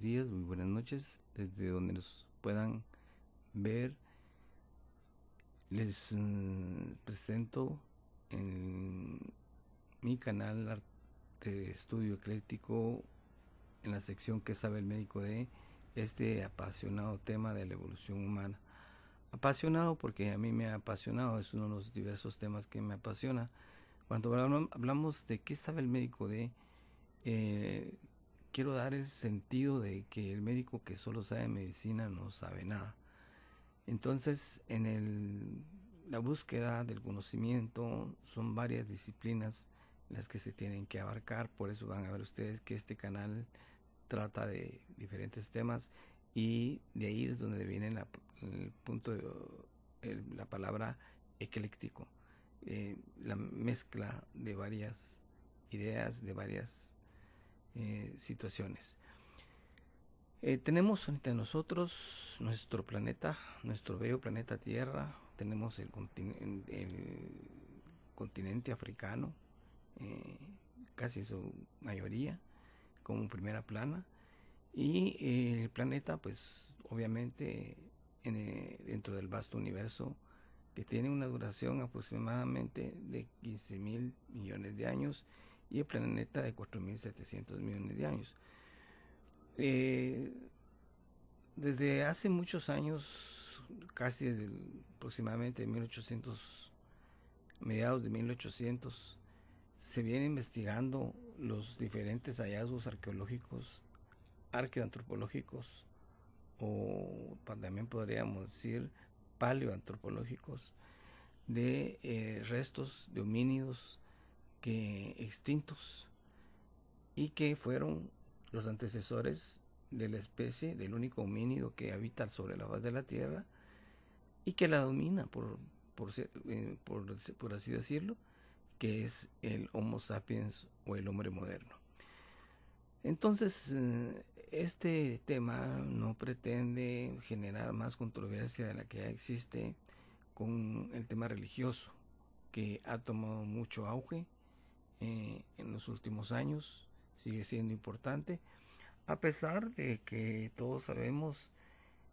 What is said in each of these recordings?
días, muy buenas noches, desde donde nos puedan ver. Les mm, presento en mi canal de estudio ecléctico en la sección que sabe el médico de este apasionado tema de la evolución humana. Apasionado porque a mí me ha apasionado, es uno de los diversos temas que me apasiona. Cuando hablamos de qué sabe el médico de, eh, quiero dar el sentido de que el médico que solo sabe medicina no sabe nada. Entonces, en el, la búsqueda del conocimiento son varias disciplinas las que se tienen que abarcar, por eso van a ver ustedes que este canal trata de diferentes temas y de ahí es donde viene el punto de, la palabra ecléctico, eh, la mezcla de varias ideas, de varias eh, situaciones. Eh, tenemos ante nosotros nuestro planeta, nuestro bello planeta Tierra, tenemos el, continente africano, eh, casi su mayoría, como primera plana, y el planeta, pues obviamente dentro del vasto universo, que tiene una duración aproximadamente de 15 mil millones de años, y el planeta de 4.700 millones de años. Eh, desde hace muchos años, casi aproximadamente 1800, mediados de 1800, se viene investigando los diferentes hallazgos arqueológicos, arqueoantropológicos, o también podríamos decir paleoantropológicos, de eh, restos de homínidos que extintos y que fueron los antecesores de la especie del único homínido que habita sobre la base de la Tierra y que la domina, por, por, eh, por, por así decirlo, que es el Homo sapiens o el hombre moderno. Entonces, eh, este tema no pretende generar más controversia de la que ya existe con el tema religioso, que ha tomado mucho auge eh, en los últimos años, sigue siendo importante, a pesar de que todos sabemos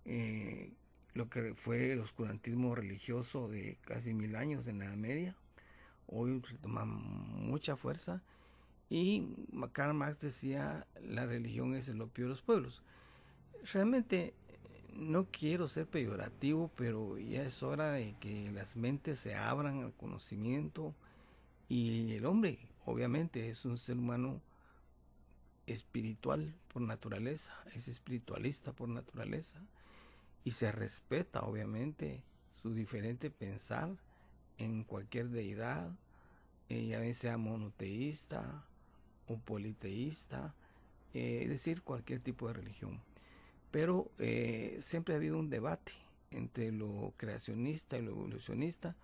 eh, lo que fue el oscurantismo religioso de casi mil años en la Media, hoy toma mucha fuerza y Karl Marx decía la religión es el opio de los pueblos. Realmente no quiero ser peyorativo, pero ya es hora de que las mentes se abran al conocimiento y el hombre obviamente es un ser humano espiritual por naturaleza, es espiritualista por naturaleza y se respeta obviamente su diferente pensar en cualquier deidad, eh, ya sea monoteísta o politeísta, eh, es decir, cualquier tipo de religión. Pero eh, siempre ha habido un debate entre lo creacionista y lo evolucionista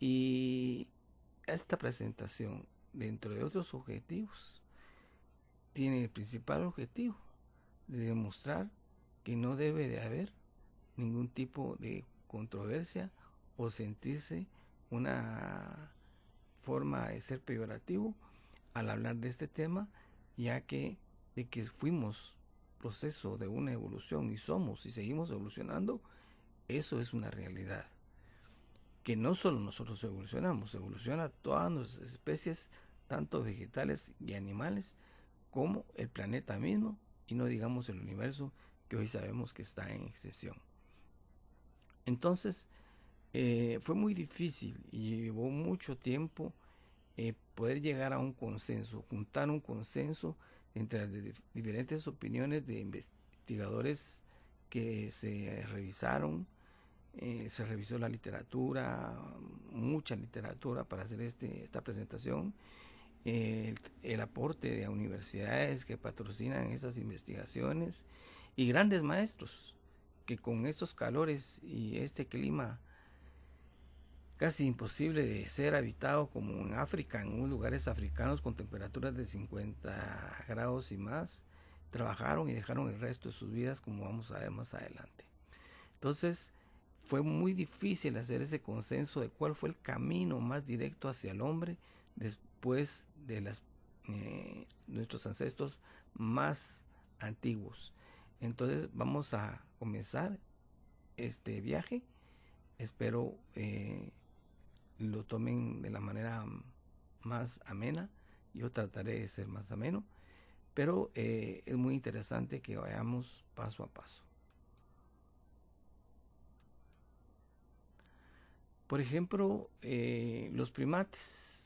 y esta presentación dentro de otros objetivos, tiene el principal objetivo de demostrar que no debe de haber ningún tipo de controversia o sentirse una forma de ser peyorativo al hablar de este tema, ya que de que fuimos proceso de una evolución y somos y seguimos evolucionando, eso es una realidad. Que no solo nosotros evolucionamos, evoluciona todas nuestras especies tanto vegetales y animales como el planeta mismo y no digamos el universo que hoy sabemos que está en extensión. Entonces, eh, fue muy difícil y llevó mucho tiempo eh, poder llegar a un consenso, juntar un consenso entre las diferentes opiniones de investigadores que se revisaron, eh, se revisó la literatura, mucha literatura para hacer este, esta presentación eh, el, aporte de universidades que patrocinan esas investigaciones y grandes maestros que con estos calores y este clima casi imposible de ser habitado como en África, en lugares africanos con temperaturas de 50 grados y más, trabajaron y dejaron el resto de sus vidas como vamos a ver más adelante. Entonces, fue muy difícil hacer ese consenso de cuál fue el camino más directo hacia el hombre después pues de las, eh, nuestros ancestros más antiguos. Entonces vamos a comenzar este viaje. Espero eh, lo tomen de la manera más amena. Yo trataré de ser más ameno. Pero eh, es muy interesante que vayamos paso a paso. Por ejemplo, los primates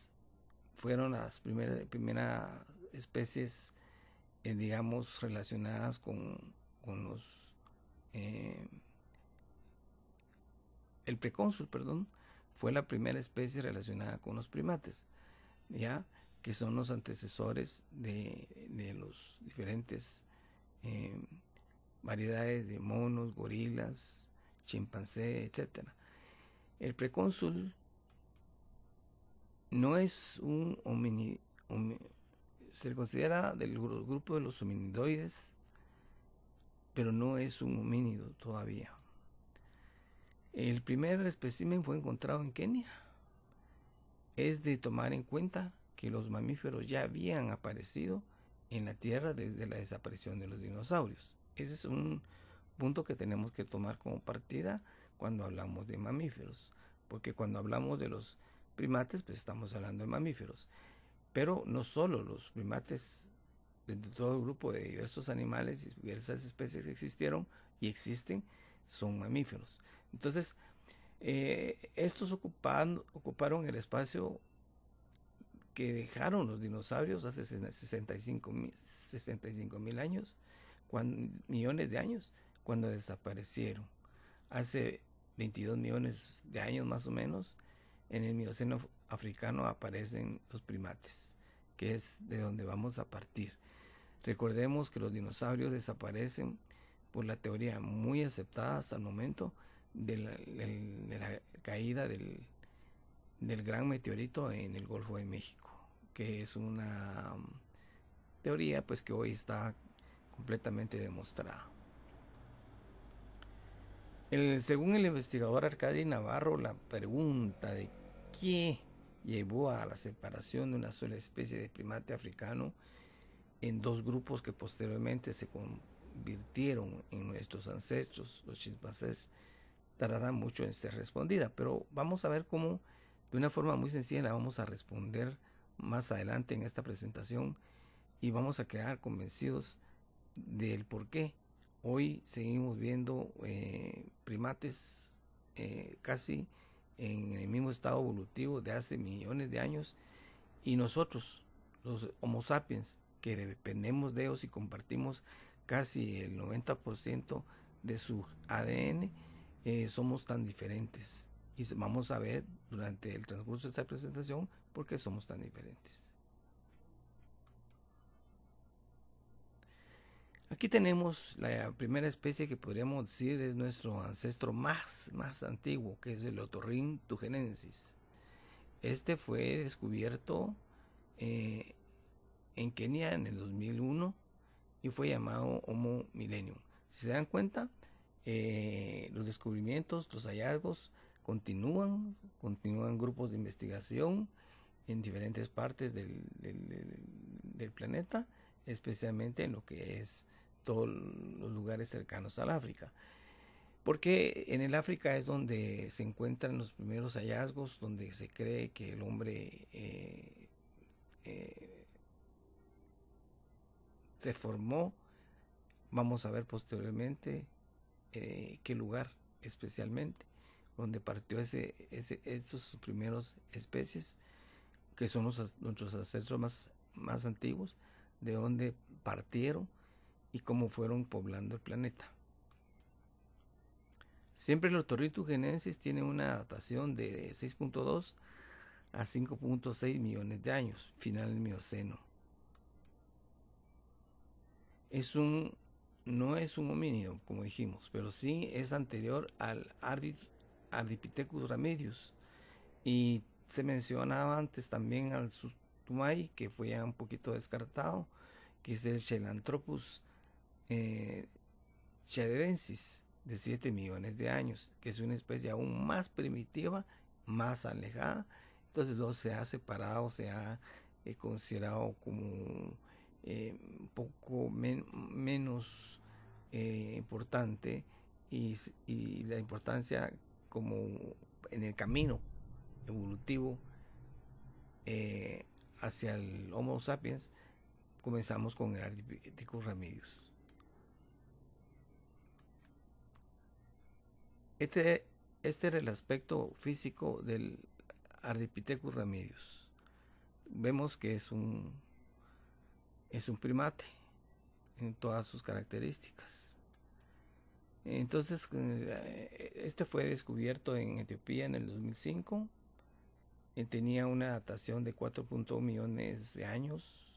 fueron las primeras especies, eh, digamos, relacionadas con, los... Eh, el precónsul, perdón, fue la primera especie relacionada con los primates, ¿ya? que son los antecesores de, de los diferentes eh, variedades de monos, gorilas, chimpancé, etc. El precónsul no es un homini, se le considera del grupo de los hominidoides, pero no es un homínido todavía. El primer espécimen fue encontrado en Kenia. Es de tomar en cuenta que los mamíferos ya habían aparecido en la Tierra desde la desaparición de los dinosaurios. Ese es un punto que tenemos que tomar como partida cuando hablamos de mamíferos, porque cuando hablamos de los primates, pues estamos hablando de mamíferos. Pero no solo los primates, dentro de todo el grupo de diversos animales y diversas especies que existieron y existen, son mamíferos. Entonces, eh, estos ocuparon el espacio que dejaron los dinosaurios hace 65 mil años, millones de años, cuando desaparecieron. Hace 22 millones de años más o menos, en el Mioceno africano aparecen los primates, que es de donde vamos a partir. Recordemos que los dinosaurios desaparecen por la teoría muy aceptada hasta el momento de la, caída del, gran meteorito en el Golfo de México, que es una um, teoría pues que hoy está completamente demostrada. según el investigador Arcadi Navarro, la pregunta de ¿Qué llevó a la separación de una sola especie de primate africano en dos grupos que posteriormente se convirtieron en nuestros ancestros, los chimpancés, tardará mucho en ser respondida, pero vamos a ver cómo de una forma muy sencilla la vamos a responder más adelante en esta presentación y vamos a quedar convencidos del por qué hoy seguimos viendo eh, primates eh, casi en el mismo estado evolutivo de hace millones de años y nosotros, los Homo sapiens, que dependemos de ellos y compartimos casi el 90% de su ADN, eh, somos tan diferentes. Y vamos a ver durante el transcurso de esta presentación por qué somos tan diferentes. Aquí tenemos la primera especie que podríamos decir es nuestro ancestro más, más antiguo, que es el Otorrin tugenensis. Este fue descubierto eh, en Kenia en el 2001 y fue llamado Homo Millennium. Si se dan cuenta, eh, los descubrimientos, los hallazgos continúan, continúan grupos de investigación en diferentes partes del, del planeta, especialmente en lo que es todos los lugares cercanos al África. Porque en el África es donde se encuentran los primeros hallazgos, donde se cree que el hombre eh, eh, se formó. Vamos a ver posteriormente eh, qué lugar especialmente, donde partió ese, primeras esos primeros especies, que son nuestros ancestros más, más antiguos, de donde partieron y cómo fueron poblando el planeta. Siempre el torritus genensis tiene una datación de 6.2 a 5.6 millones de años, final del Mioceno. Es un, no es un homínido, como dijimos, pero sí es anterior al Ardipithecus ramedius y se mencionaba antes también al Sustumay, que fue ya un poquito descartado, que es el Chelanthropus eh, de 7 millones de años, que es una especie aún más primitiva, más alejada. Entonces lo se ha separado, se ha eh, considerado como eh, un poco menos eh, importante y, la importancia como en el camino evolutivo hacia el Homo sapiens comenzamos con el Ardipithecus ramidus. Este, este era el aspecto físico del Ardipithecus Remedios Vemos que es un, es un primate en todas sus características. Entonces, eh, este fue descubierto en Etiopía en el 2005. Eh, tenía una datación de 4.1 millones de años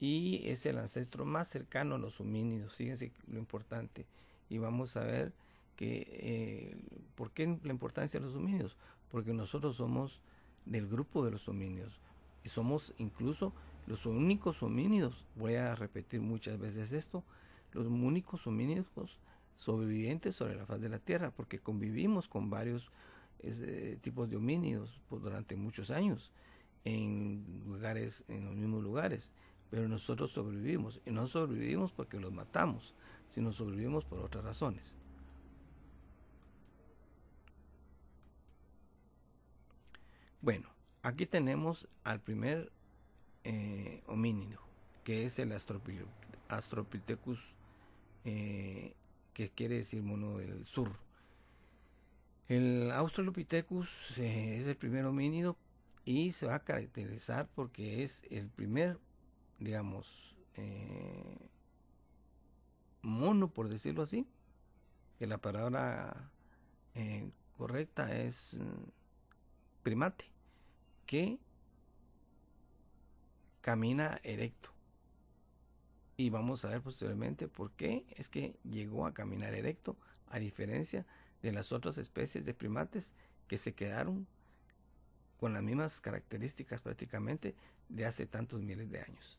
y es el ancestro más cercano a los homínidos. Fíjense lo importante. Y vamos a ver que eh, ¿por qué la importancia de los dominios? Porque nosotros somos del grupo de los homínidos y somos incluso los únicos homínidos, voy a repetir muchas veces esto, los únicos homínidos sobrevivientes sobre la faz de la Tierra, porque convivimos con varios este, tipos de homínidos durante muchos años en lugares, en los mismos lugares, pero nosotros sobrevivimos y no sobrevivimos porque los matamos, sino sobrevivimos por otras razones. Bueno, aquí tenemos al primer eh, homínido, que es el Astropithecus, eh, que quiere decir mono del sur. El Australopithecus eh, es el primer homínido y se va a caracterizar porque es el primer, digamos, mono, por decirlo así, que la palabra correcta es mm, primate que camina erecto. Y vamos a ver posteriormente por qué es que llegó a caminar erecto, a diferencia de las otras especies de primates que se quedaron con las mismas características prácticamente de hace tantos miles de años.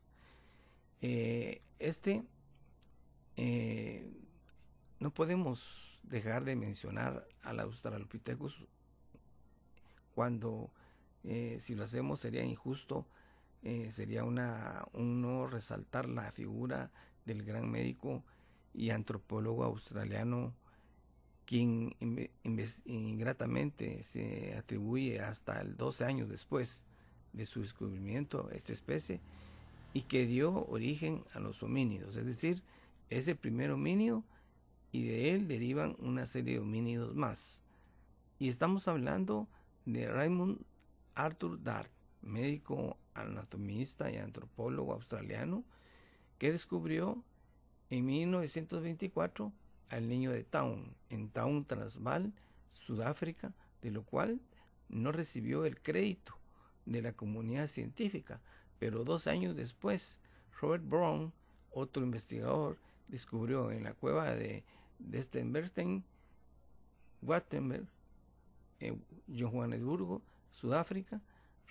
Eh, este, eh, no podemos dejar de mencionar al Australopithecus cuando eh, si lo hacemos sería injusto, eh, sería una, no resaltar la figura del gran médico y antropólogo australiano, quien ingratamente se atribuye hasta el 12 años después de su descubrimiento esta especie y que dio origen a los homínidos, es decir, es el primer homínido y de él derivan una serie de homínidos más. Y estamos hablando de Raymond Arthur Dart, médico anatomista y antropólogo australiano, que descubrió en 1924 al niño de Town, en Town Transvaal, Sudáfrica, de lo cual no recibió el crédito de la comunidad científica, pero dos años después, Robert Brown, otro investigador, descubrió en la cueva de Destenberstein, Wattenberg, en Johannesburgo, Sudáfrica,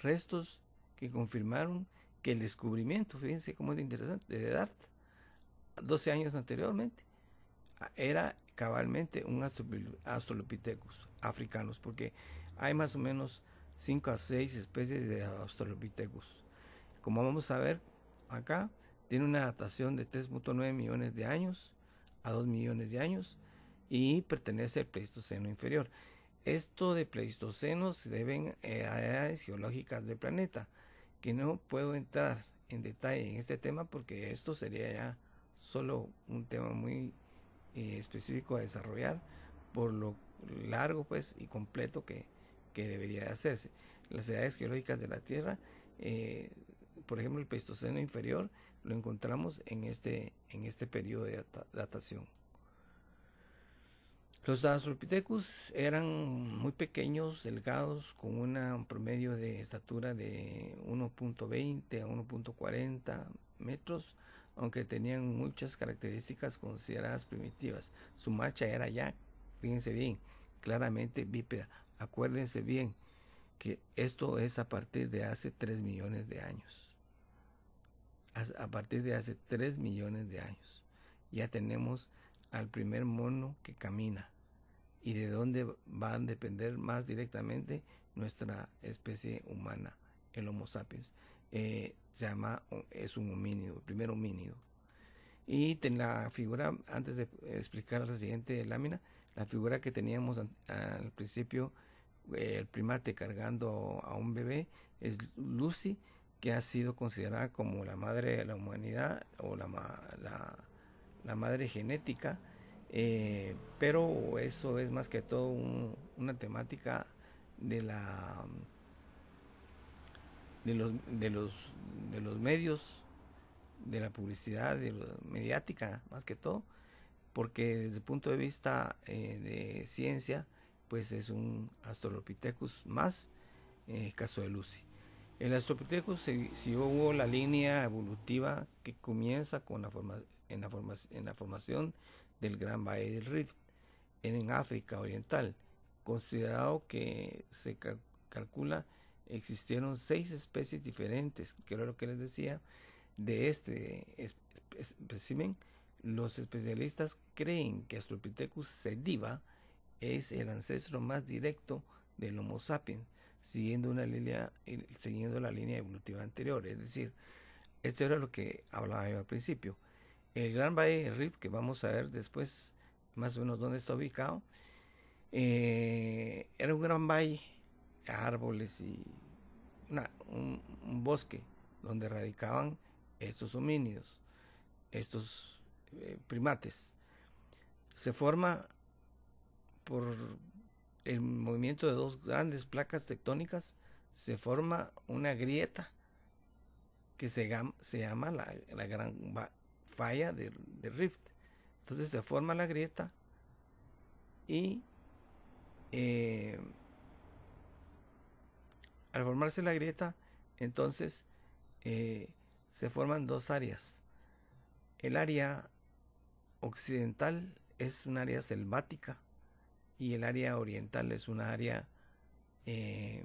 restos que confirmaron que el descubrimiento, fíjense cómo es interesante, de Dart, 12 años anteriormente, era cabalmente un Australopithecus africanos, porque hay más o menos 5 a 6 especies de Australopithecus. Como vamos a ver acá, tiene una datación de 3.9 millones de años a 2 millones de años y pertenece al Pleistoceno inferior. Esto de Pleistoceno se deben eh, a edades geológicas del planeta, que no puedo entrar en detalle en este tema porque esto sería ya solo un tema muy eh, específico a desarrollar por lo largo pues y completo que, debería de hacerse. Las edades geológicas de la Tierra, eh, por ejemplo, el Pleistoceno inferior lo encontramos en este, en este periodo de datación. Los Australopithecus eran muy pequeños, delgados, con un promedio de estatura de 1.20 a 1.40 metros, aunque tenían muchas características consideradas primitivas. Su marcha era ya, fíjense bien, claramente bípeda. Acuérdense bien que esto es a partir de hace 3 millones de años. a partir de hace 3 millones de años. Ya tenemos al primer mono que camina y de dónde van a depender más directamente nuestra especie humana, el Homo sapiens. Eh, se llama, es un homínido, el primer homínido. Y en la figura, antes de explicar la siguiente lámina, la figura que teníamos al principio, eh, el primate cargando a un bebé, es Lucy, que ha sido considerada como la madre de la humanidad o la, la madre genética eh, pero eso es más que todo una temática de la de los, de los medios de la publicidad mediática más que todo porque desde el punto de vista eh, de ciencia pues es un astrolopitecus más en el caso de Lucy el Australopithecus siguió la línea evolutiva que comienza con la forma, en, la forma, en la formación del Gran Valle del Rift en África Oriental, considerado que se calcula existieron seis especies diferentes, que era lo que les decía, de este especimen? los especialistas creen que Astropithecus sediva es el ancestro más directo del Homo sapiens, siguiendo, una línea, eh, siguiendo la línea evolutiva anterior. Es decir, esto era lo que hablaba yo al principio el Gran Valle del Rift, que vamos a ver después más o menos dónde está ubicado, eh, era un gran valle, árboles y un, bosque donde radicaban estos homínidos, estos eh, primates. Se forma por el movimiento de dos grandes placas tectónicas, se forma una grieta que se, se llama la, Gran gran, falla del rift. Entonces se forma la grieta y eh, al formarse la grieta, entonces eh, se forman dos áreas. El área occidental es un área selvática y el área oriental es un área eh,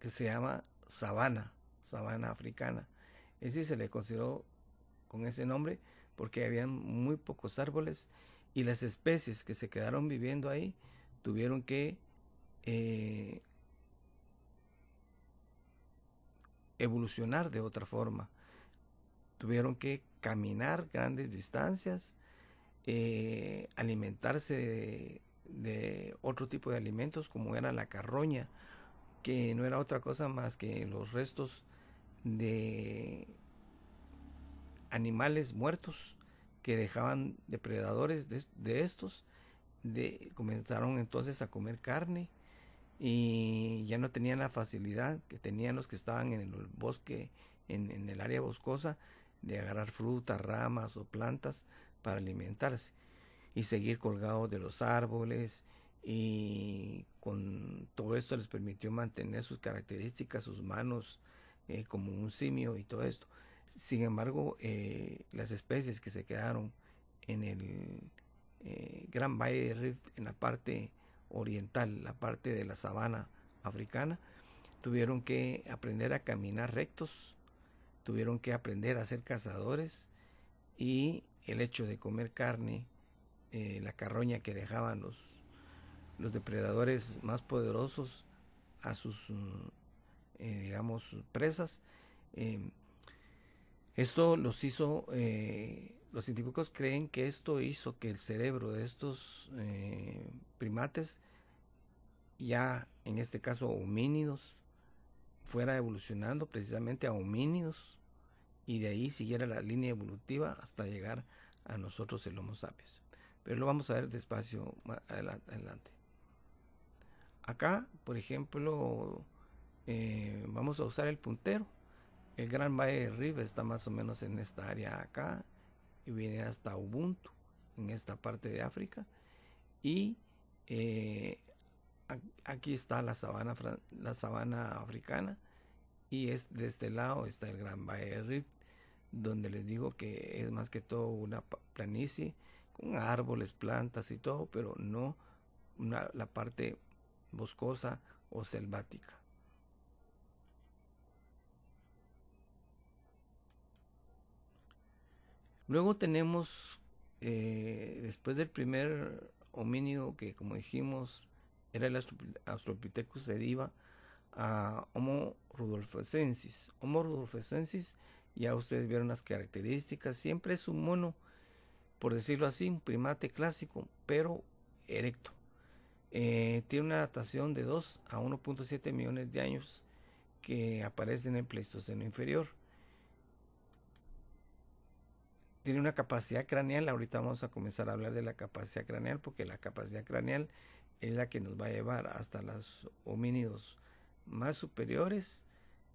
que se llama sabana, sabana africana ese se le consideró con ese nombre porque habían muy pocos árboles y las especies que se quedaron viviendo ahí tuvieron que eh, evolucionar de otra forma. Tuvieron que caminar grandes distancias, eh, alimentarse de, otro tipo de alimentos como era la carroña, que no era otra cosa más que los restos de animales muertos que dejaban depredadores de, estos. comenzaron entonces a comer carne y ya no tenían la facilidad que tenían los que estaban en el bosque, en, en el área boscosa, de agarrar frutas, ramas o plantas para alimentarse y seguir colgados de los árboles y con todo esto les permitió mantener sus características, sus manos, eh, como un simio y todo esto. Sin embargo, eh, las especies que se quedaron en el eh, Gran Valle de Rift, en la parte oriental, la parte de la sabana africana, tuvieron que aprender a caminar rectos, tuvieron que aprender a ser cazadores y el hecho de comer carne, la carroña que dejaban los, los depredadores más poderosos a sus eh, digamos, presas. Eh, esto los hizo, eh, los científicos creen que esto hizo que el cerebro de estos primates, ya en este caso homínidos, fuera evolucionando precisamente a homínidos y de ahí siguiera la línea evolutiva hasta llegar a nosotros el Homo sapiens. Pero lo vamos a ver despacio más adelante. Acá, por ejemplo, eh, vamos a usar el puntero el gran valle del Rift está más o menos en esta área acá y viene hasta Ubuntu en esta parte de África y eh, aquí está la sabana la sabana africana y es de este lado está el gran valle de Rift donde les digo que es más que todo una planicie con árboles plantas y todo pero no la parte boscosa o selvática Luego tenemos, eh, después del primer homínido que como dijimos era el Australopithecus deriva a Homo rudolfesensis. Homo rudolfesensis, ya ustedes vieron las características, siempre es un mono, por decirlo así, un primate clásico, pero erecto. Eh, tiene una datación de 2 a 1.7 millones de años que aparece en el Pleistoceno inferior tiene una capacidad craneal. Ahorita vamos a comenzar a hablar de la capacidad craneal porque la capacidad craneal es la que nos va a llevar hasta los homínidos más superiores,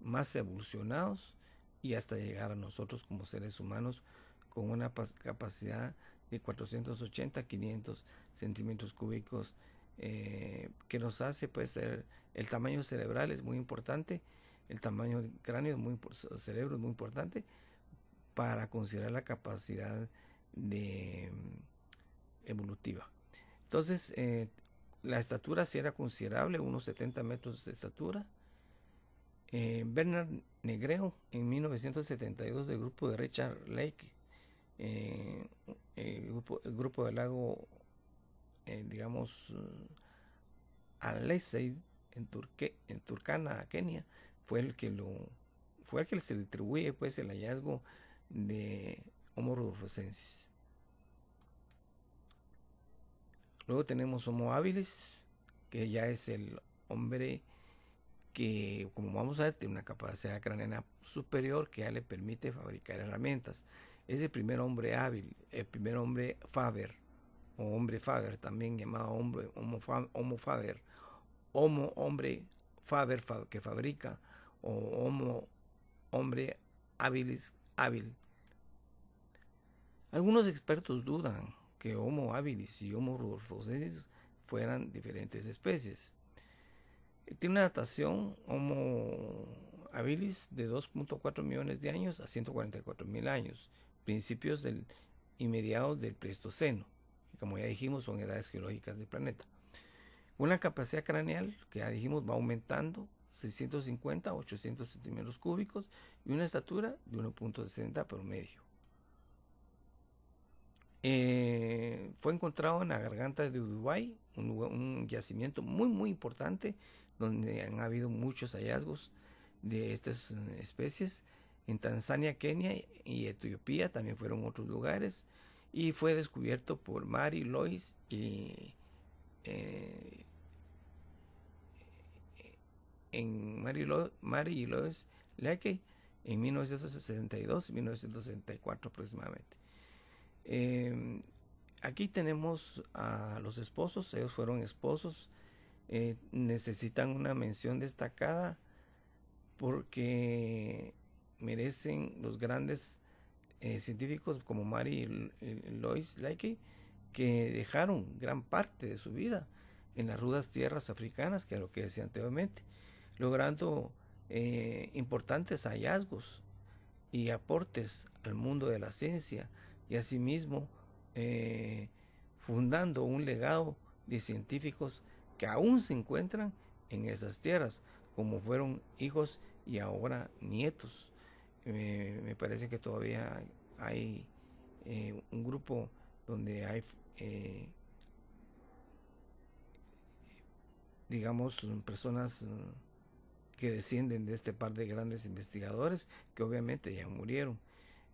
más evolucionados y hasta llegar a nosotros como seres humanos con una capacidad de 480 500 centímetros cúbicos eh, que nos hace pues ser el tamaño cerebral es muy importante el tamaño cráneo es muy cerebro es muy importante para considerar la capacidad de, mm, evolutiva. Entonces, eh, la estatura sí era considerable, unos 70 metros de estatura. Eh, Bernard Negreo, en 1972, del grupo de Richard Lake, eh, el, grupo, del lago, digamos, al en, en Turkana, Kenia, fue el que lo fue el que se distribuye pues el hallazgo de Homo rudolfosensis. Luego tenemos Homo habilis, que ya es el hombre que, como vamos a ver, tiene una capacidad craneana superior que ya le permite fabricar herramientas. Es el primer hombre hábil, el primer hombre faber, o hombre faber, también llamado hombre, homo, homo faber, homo hombre faber que fabrica, o homo hombre habilis hábil. Algunos expertos dudan que Homo habilis y Homo Rufosensis fueran diferentes especies. Tiene una datación Homo habilis de 2.4 millones de años a 144 mil años, principios del, y mediados del Pleistoceno, que como ya dijimos son edades geológicas del planeta. Una capacidad craneal que ya dijimos va aumentando 650 800 centímetros cúbicos y una estatura de 1.60 promedio. medio eh, fue encontrado en la garganta de Uruguay, un, yacimiento muy muy importante donde han habido muchos hallazgos de estas eh, especies. En Tanzania, Kenia y Etiopía también fueron otros lugares y fue descubierto por Mary Lois y eh, en Mary Lois Leakey en 1962 y 1964 aproximadamente. Em, aquí tenemos a los esposos, ellos fueron esposos, eh, necesitan una mención destacada porque merecen los grandes eh, científicos como Mary y Lois Leakey que dejaron gran parte de su vida en las rudas tierras africanas, que es lo que decía anteriormente logrando eh, importantes hallazgos y aportes al mundo de la ciencia y asimismo eh, fundando un legado de científicos que aún se encuentran en esas tierras, como fueron hijos y ahora nietos. Eh, me parece que todavía hay un grupo donde hay, digamos, personas que descienden de este par de grandes investigadores que obviamente ya murieron,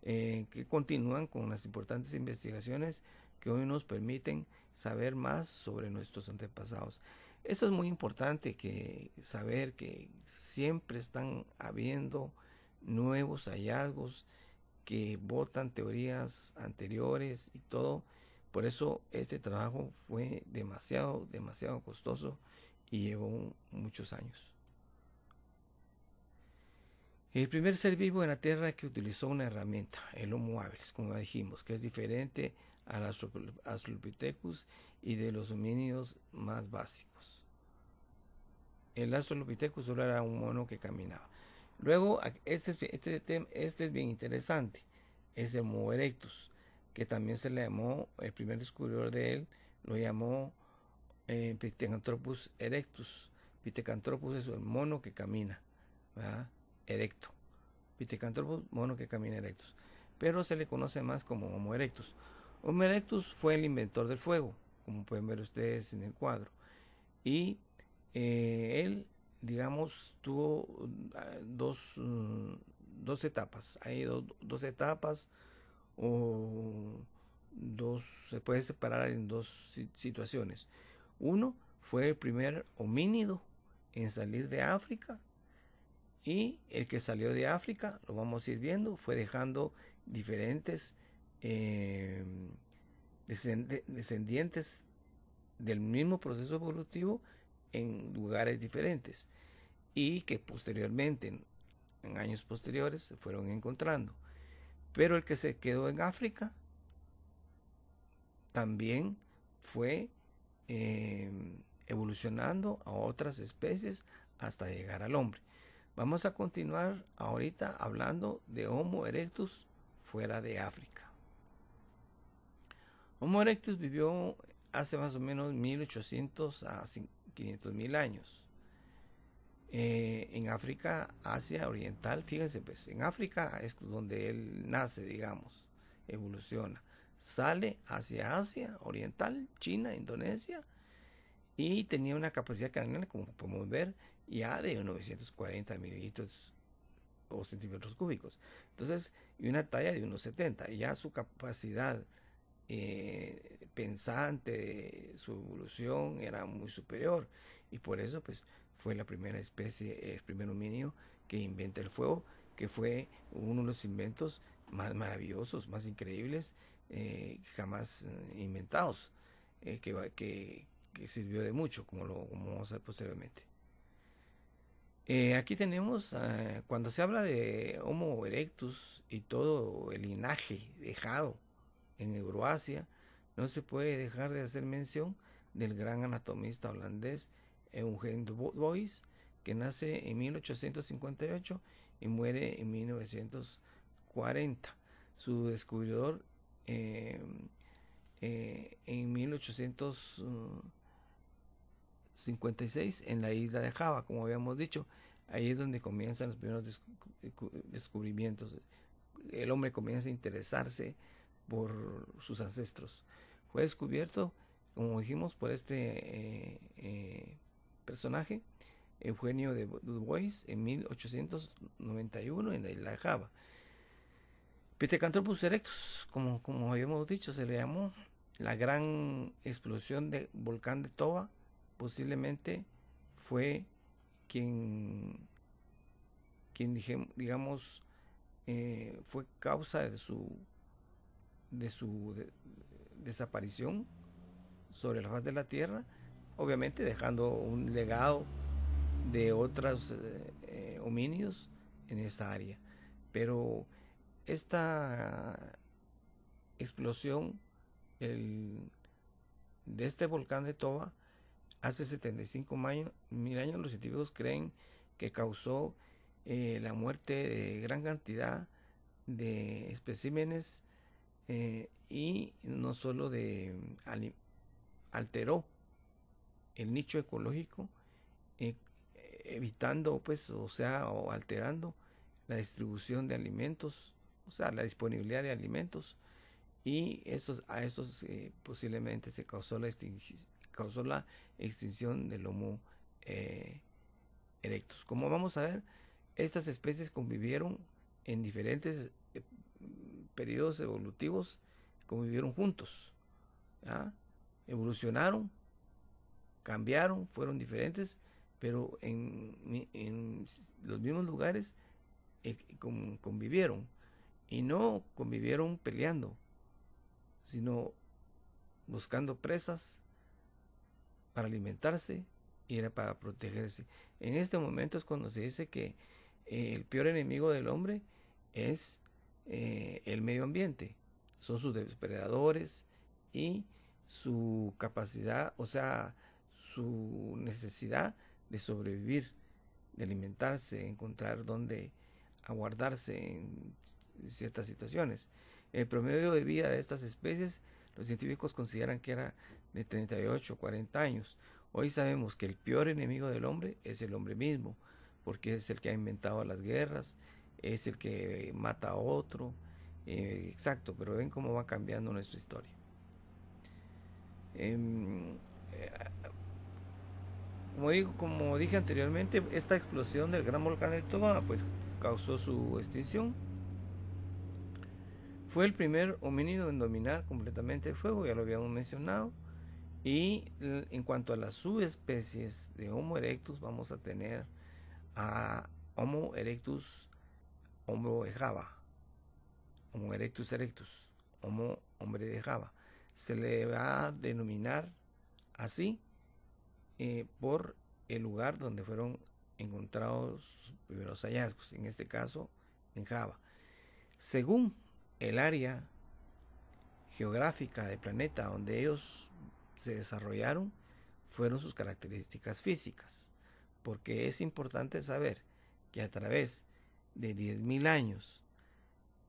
eh, que continúan con las importantes investigaciones que hoy nos permiten saber más sobre nuestros antepasados. Eso es muy importante que saber que siempre están habiendo nuevos hallazgos que botan teorías anteriores y todo. Por eso este trabajo fue demasiado, demasiado costoso y llevó muchos años. El primer ser vivo en la Tierra que utilizó una herramienta, el Homo habilis, como dijimos, que es diferente al Australopithecus y de los homínidos más básicos. El Australopithecus solo era un mono que caminaba. Luego, este, este, este, es bien interesante, es el Homo erectus, que también se le llamó, el primer descubridor de él, lo llamó eh, Pithecanthropus erectus. Pithecanthropus es el mono que camina. ¿verdad? erecto. el mono que camina erectos. Pero se le conoce más como Homo erectus. Homo erectus fue el inventor del fuego, como pueden ver ustedes en el cuadro. Y eh, él, digamos, tuvo ah, dos, mm, dos etapas. Hay dos etapas o dos, se puede separar en dos situaciones. Uno fue el primer homínido en salir de África y el que salió de África, lo vamos a ir viendo, fue dejando diferentes eh, descendientes del mismo proceso evolutivo en lugares diferentes y que posteriormente, en años posteriores, se fueron encontrando. Pero el que se quedó en África también fue eh, evolucionando a otras especies hasta llegar al hombre. Vamos a continuar ahorita hablando de Homo erectus fuera de África. Homo erectus vivió hace más o menos 1800 a 500 mil años. Eh, en África, Asia Oriental, fíjense, pues en África es donde él nace, digamos, evoluciona. Sale hacia Asia Oriental, China, Indonesia, y tenía una capacidad craneal, como podemos ver, ya de 940 mililitros o centímetros cúbicos. Entonces, y una talla de 1,70. Ya su capacidad eh, pensante, su evolución era muy superior. Y por eso, pues, fue la primera especie, el primer homínido que inventa el fuego, que fue uno de los inventos más maravillosos, más increíbles, eh, jamás inventados, eh, que, que, sirvió de mucho, como lo como vamos a ver posteriormente. Eh, aquí tenemos, eh, cuando se habla de Homo erectus y todo el linaje dejado en Euroasia, no se puede dejar de hacer mención del gran anatomista holandés Eugen du Bois, que nace en 1858 y muere en 1940. Su descubridor eh, en 1800... 56 en la isla de Java, como habíamos dicho. Ahí es donde comienzan los primeros descubrimientos. El hombre comienza a interesarse por sus ancestros. Fue descubierto, como dijimos, por este eh, eh, personaje, Eugenio de Dubois, en 1891 en la isla de Java. Pitecanthropus erectus, como, como habíamos dicho, se le llamó la gran explosión del volcán de Toba posiblemente fue quien, quien digamos, eh, fue causa de su, de su desaparición sobre la faz de la tierra, obviamente dejando un legado de otros eh, eh, homínidos en esa área. Pero esta explosión de este volcán de Toba Hace 75 mil años los científicos creen que causó eh, la muerte de gran cantidad de especímenes eh, y no solo de alteró el nicho ecológico eh, evitando pues o sea alterando la distribución de alimentos o sea la disponibilidad de alimentos y esos, a esos posiblemente se causó la extinción causó la extinción del Homo erectos. Eh, erectus. Como vamos a ver, estas especies convivieron en diferentes eh, periodos evolutivos, convivieron juntos, evolucionaron, cambiaron, fueron diferentes, pero en, los mismos lugares eh, convivieron y no convivieron peleando, sino buscando presas para alimentarse y era para protegerse. En este momento es cuando se dice que eh, el peor enemigo del hombre es eh, el medio ambiente, son sus depredadores y su capacidad, o sea, su necesidad de sobrevivir, de alimentarse, encontrar dónde aguardarse en ciertas situaciones. El promedio de vida de estas especies, los científicos consideran que era de 38, 40 años. Hoy sabemos que el peor enemigo del hombre es el hombre mismo, porque es el que ha inventado las guerras, es el que mata a otro, eh, exacto, pero ven cómo va cambiando nuestra historia. Em, eh, como, digo, como dije anteriormente, esta explosión del gran volcán de Toba pues, causó su extinción. Fue el primer homínido en dominar completamente el fuego, ya lo habíamos mencionado. Y en cuanto a las subespecies de Homo erectus, vamos a tener a Homo erectus Hombro de Java, Homo erectus erectus, Homo hombre de Java. Se le va a denominar así eh, por el lugar donde fueron encontrados sus primeros hallazgos, en este caso en Java. Según el área geográfica del planeta donde ellos se desarrollaron fueron sus características físicas, porque es importante saber que a través de 10.000 años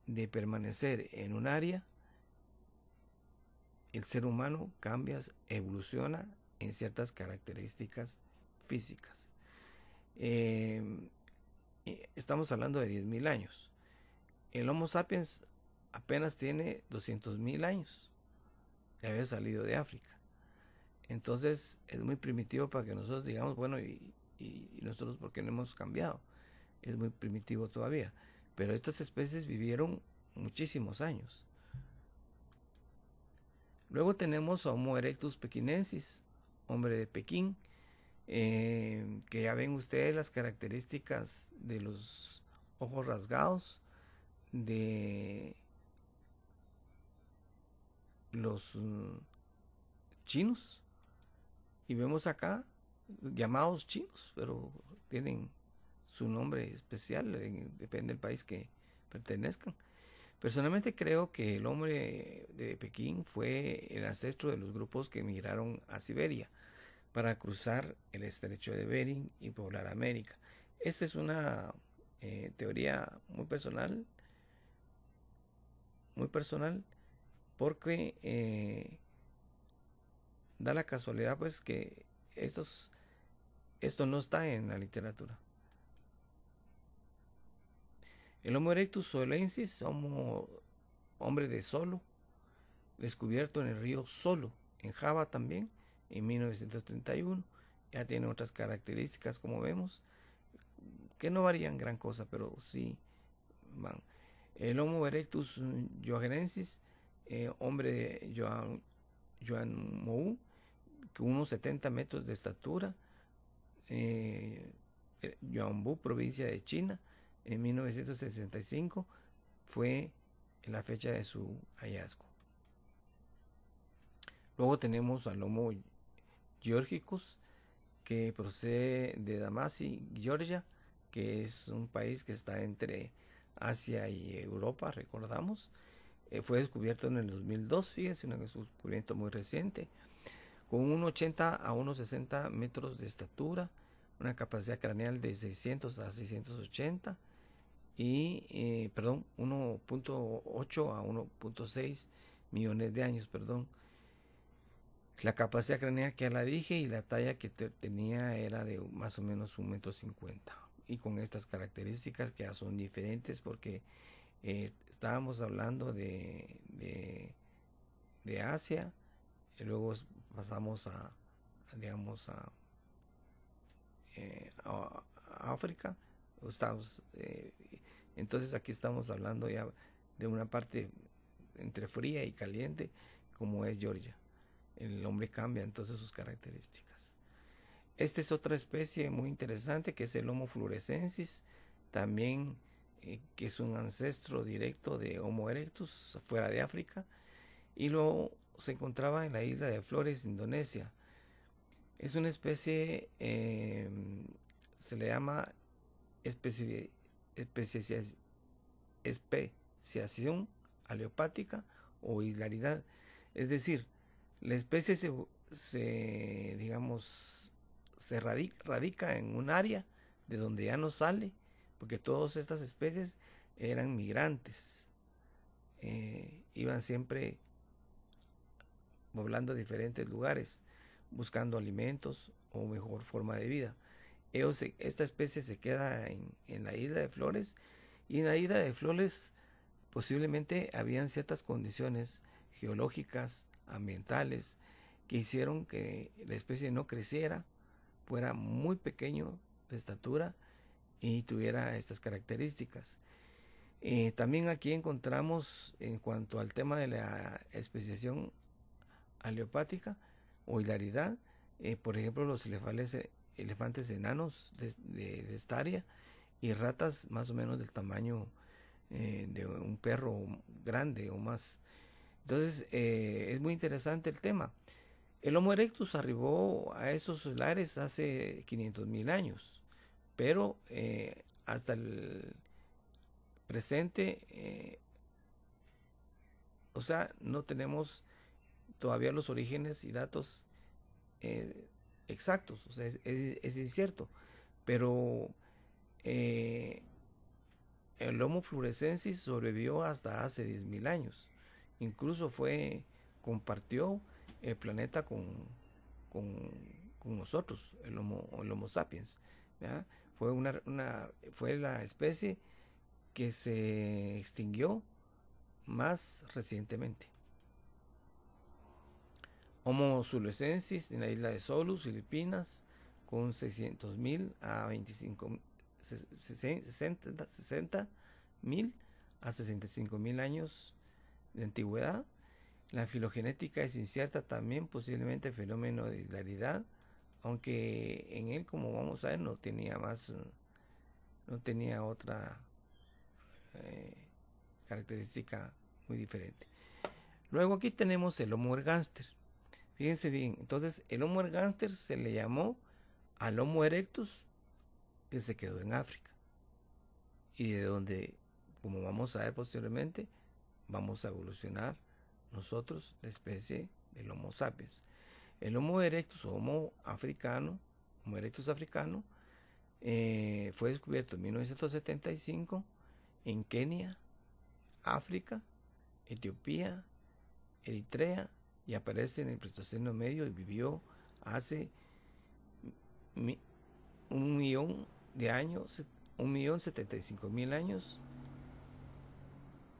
de permanecer en un área, el ser humano cambia, evoluciona en ciertas características físicas. Em, estamos hablando de 10.000 años. El Homo sapiens apenas tiene 200.000 años de haber salido de África. Entonces es muy primitivo para que nosotros digamos, bueno, y, nosotros por nosotros porque no hemos cambiado. Es muy primitivo todavía. Pero estas especies vivieron muchísimos años. Luego tenemos Homo erectus pekinensis hombre de Pekín, eh, que ya ven ustedes las características de los ojos rasgados, de los mm, chinos, y vemos acá llamados chinos, pero tienen su nombre especial, depende del país que pertenezcan. Personalmente creo que el hombre de Pekín fue el ancestro de los grupos que emigraron a Siberia para cruzar el estrecho de Bering y poblar América. Esa es una eh, teoría muy personal, muy personal, porque eh, da la casualidad pues que estos, esto no está en la literatura. El Homo erectus solensis, homo, hombre de solo, descubierto en el río Solo, en Java también, en 1931. Ya tiene otras características, como vemos, que no varían gran cosa, pero sí van. El Homo erectus mm, johanensis, eh, hombre de Joan, Joan Mou, unos 70 metros de estatura, eh, Yuanbu, provincia de China, en 1965 fue la fecha de su hallazgo. Luego tenemos al Homo georgicus, que procede de Damasi, Georgia, que es un país que está entre Asia y Europa, recordamos. Eh, fue descubierto en el 2002, fíjense, un descubrimiento muy reciente con un 80 a 1.60 metros de estatura, una capacidad craneal de 600 a 680 y, eh, perdón, 1.8 a 1.6 millones de años, perdón. La capacidad craneal que ya la dije y la talla que tenía era de más o menos 1,50 metro Y con estas características que ya son diferentes porque eh, estábamos hablando de Asia, y luego pasamos a, digamos, a, eh, África. Eh, entonces aquí estamos hablando ya de una parte entre fría y caliente como es Georgia. El hombre cambia entonces sus características. Esta es otra especie muy interesante que es el Homo fluorescensis, también eh, que es un ancestro directo de Homo erectus fuera de África. Y luego se encontraba en la isla de Flores, Indonesia. Es una especie, em, se le llama especie, especiación especiación aleopática o islaridad. Es decir, la especie se, digamos, se radica, en un área de donde ya no sale, porque todas estas especies eran migrantes. Eh, iban siempre poblando diferentes lugares, buscando alimentos o mejor forma de vida. esta especie se queda en, la isla de Flores y en la isla de Flores posiblemente habían ciertas condiciones geológicas, ambientales, que hicieron que la especie no creciera, fuera muy pequeño de estatura y tuviera estas características. Eh, también aquí encontramos en cuanto al tema de la especiación aleopática o hilaridad, eh, por ejemplo los eh, elefantes, enanos de, de, esta área y ratas más o menos del tamaño eh, de un perro grande o más. Entonces es muy interesante el tema. El Homo erectus arribó a esos lares hace 500 mil años, pero hasta el presente, o sea, no tenemos todavía los orígenes y datos eh, exactos, o sea, es, incierto pero eh, el Homo fluorescensis sobrevivió hasta hace 10.000 años, incluso fue, compartió el planeta con, nosotros, el Homo, sapiens, Fue, una, fue la especie que se extinguió más recientemente. Homo sulescensis en la isla de Solus, Filipinas, con 600.000 a 25 60, 60 mil a 65.000 años de antigüedad. La filogenética es incierta también, posiblemente fenómeno de hilaridad, aunque en él, como vamos a ver, no tenía más, no tenía otra eh, característica muy diferente. Luego aquí tenemos el Homo ergaster. Fíjense bien, entonces el Homo ergaster se le llamó al Homo erectus que se quedó en África. Y de donde, como vamos a ver posteriormente, vamos a evolucionar nosotros la especie del Homo sapiens. El Homo erectus o Homo africano, Homo erectus africano, eh, fue descubierto en 1975 en Kenia, África, Etiopía, Eritrea y aparece en el Pleistoceno medio y vivió hace un millón de años, un millón setenta y cinco mil años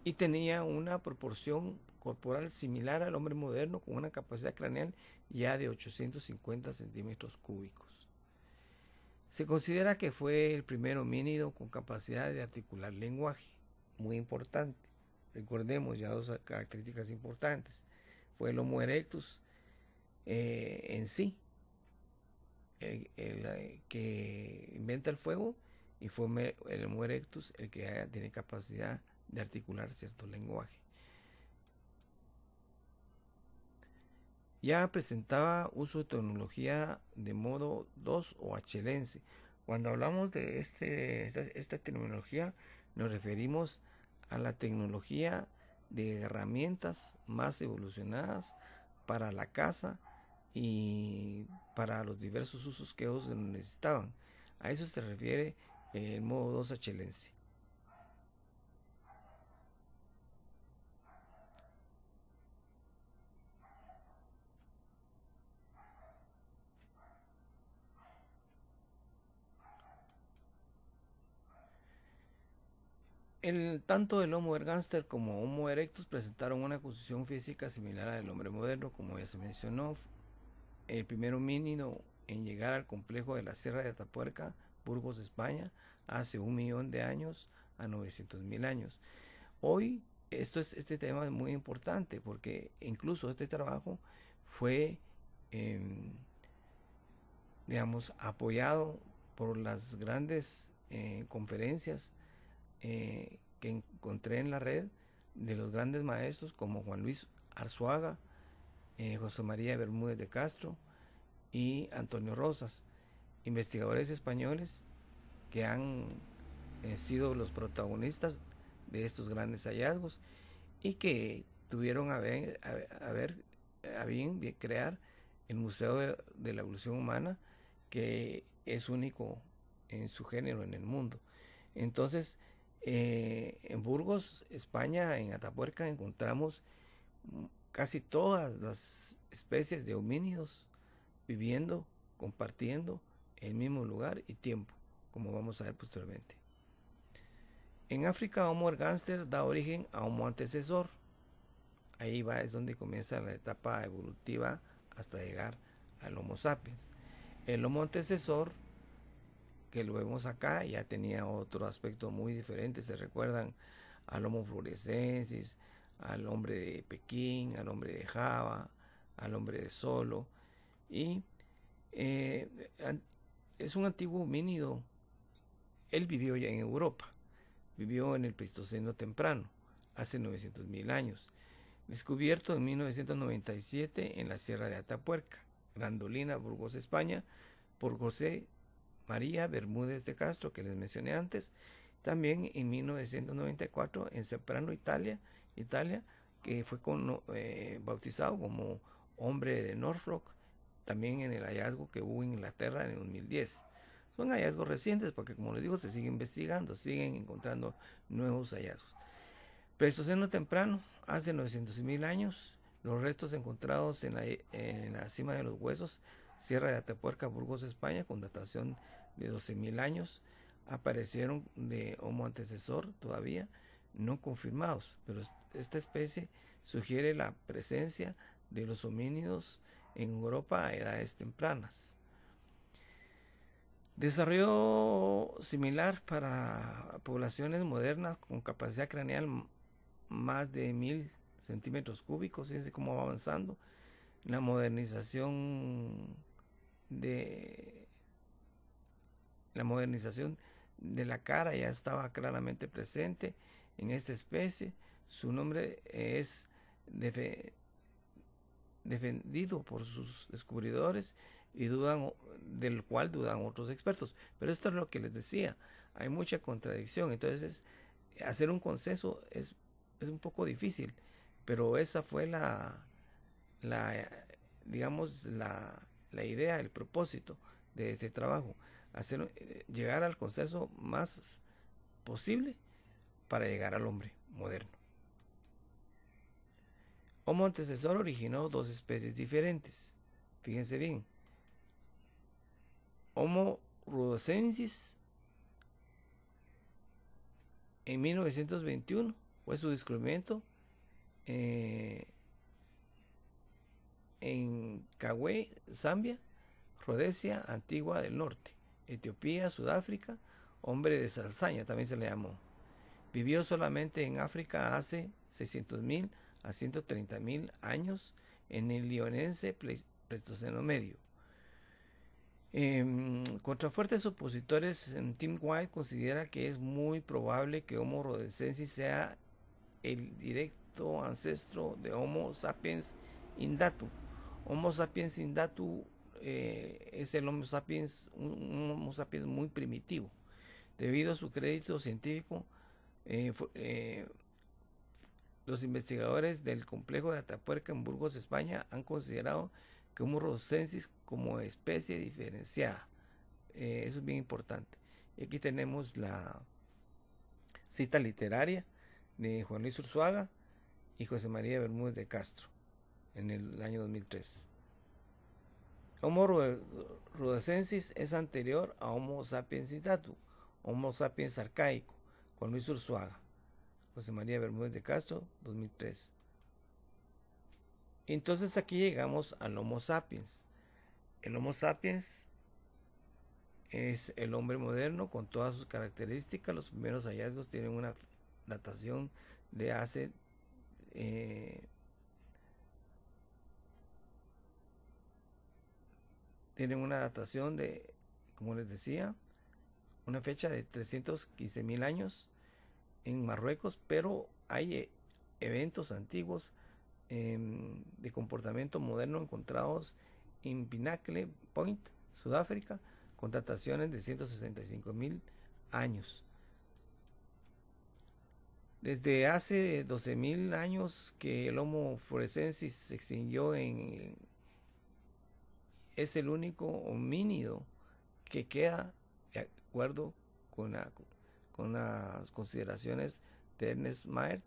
y tenía una proporción corporal similar al hombre moderno con una capacidad craneal ya de 850 centímetros cúbicos. Se considera que fue el primer homínido con capacidad de articular lenguaje, muy importante. Recordemos ya dos características importantes fue el Homo erectus eh, en sí, el, eh, que inventa el fuego y fue el Homo erectus el que tiene capacidad de articular cierto lenguaje. Ya presentaba uso de tecnología de modo 2 o achelense. Cuando hablamos de este, esta, tecnología, nos referimos a la tecnología de herramientas más evolucionadas para la casa y para los diversos usos que ellos necesitaban. A eso se refiere el modo 2 HLNC e El, tanto el Homo ergaster como Homo erectus presentaron una constitución física similar al del hombre moderno, como ya se mencionó. El primer mínimo en llegar al complejo de la Sierra de Atapuerca, Burgos, España, hace un millón de años a 900 mil años. Hoy, esto es, este tema es muy importante porque incluso este trabajo fue, em, digamos, apoyado por las grandes eh, conferencias eh, que encontré en la red de los grandes maestros como Juan Luis Arzuaga, eh, José María Bermúdez de Castro y Antonio Rosas, investigadores españoles que han eh, sido los protagonistas de estos grandes hallazgos y que tuvieron a, ver, a, ver, a bien, crear el Museo de, de, la Evolución Humana que es único en su género en el mundo. Entonces, eh, en Burgos, España, en Atapuerca, encontramos mm, casi todas las especies de homínidos viviendo, compartiendo el mismo lugar y tiempo, como vamos a ver posteriormente. En África, Homo ergaster da origen a Homo antecesor. Ahí va, es donde comienza la etapa evolutiva hasta llegar al Homo sapiens. El Homo antecesor lo vemos acá ya tenía otro aspecto muy diferente. Se recuerdan al Homo al hombre de Pekín, al hombre de Java, al hombre de Solo. Y eh, es un antiguo homínido. Él vivió ya en Europa, vivió en el Pleistoceno temprano, hace 900.000 años. Descubierto en 1997 en la Sierra de Atapuerca, Grandolina, Burgos, España, por José María Bermúdez de Castro, que les mencioné antes. También en 1994 en Soprano, Italia, Italia que fue con, eh, bautizado como hombre de Norfolk, también en el hallazgo que hubo en Inglaterra en el 2010. Son hallazgos recientes porque, como les digo, se sigue investigando, siguen encontrando nuevos hallazgos. Pleistoceno temprano, hace 900.000 años, los restos encontrados en la, en la cima de los huesos Sierra de Atapuerca, Burgos, España, con datación de 12.000 años aparecieron de Homo antecesor todavía no confirmados, pero esta especie sugiere la presencia de los homínidos en Europa a edades tempranas. Desarrollo similar para poblaciones modernas con capacidad craneal más de mil centímetros cúbicos, fíjense cómo va avanzando la modernización de la modernización de la cara ya estaba claramente presente en esta especie. Su nombre es defendido por sus descubridores y dudan del cual dudan otros expertos. Pero esto es lo que les decía. Hay mucha contradicción. Entonces, hacer un consenso es, un poco difícil. Pero esa fue la, la digamos, la, la idea, el propósito de este trabajo hacer, eh, llegar al consenso más posible para llegar al hombre moderno. Homo antecesor originó dos especies diferentes. Fíjense bien. Homo rudocensis en 1921 fue su descubrimiento eh, en Kawai, Zambia, Rhodesia Antigua del Norte. Etiopía, Sudáfrica, hombre de Salzaña también se le llamó. Vivió solamente en África hace 600.000 a 130.000 años en el lionense Pleistoceno medio. Em, contra fuertes opositores, em, Tim White considera que es muy probable que Homo rhodesensis sea el directo ancestro de Homo sapiens indatu. Homo sapiens indatu eh, es el Homo sapiens, un, Homo sapiens muy primitivo. Debido a su crédito científico, eh, eh, los investigadores del complejo de Atapuerca en Burgos, España, han considerado que Homo rosensis como especie diferenciada. eso es bien importante. Y aquí tenemos la cita literaria de Juan Luis Urzuaga y José María Bermúdez de Castro en el año 2003. Homo rudescensis es anterior a Homo sapiens citatu, Homo sapiens arcaico, con Luis Ursuaga, José María Bermúdez de Castro, 2003. Entonces aquí llegamos al Homo sapiens. El Homo sapiens es el hombre moderno con todas sus características. Los primeros hallazgos tienen una datación de hace eh, tienen una datación de, como les decía, una fecha de 315.000 mil años en Marruecos, pero hay eh, eventos antiguos em, de comportamiento moderno encontrados en Pinacle Point, Sudáfrica, con dataciones de 165 mil años. Desde hace 12.000 años que el Homo fluorescensis se extinguió en es el único homínido que queda de acuerdo con, con las consideraciones de Ernest Maert,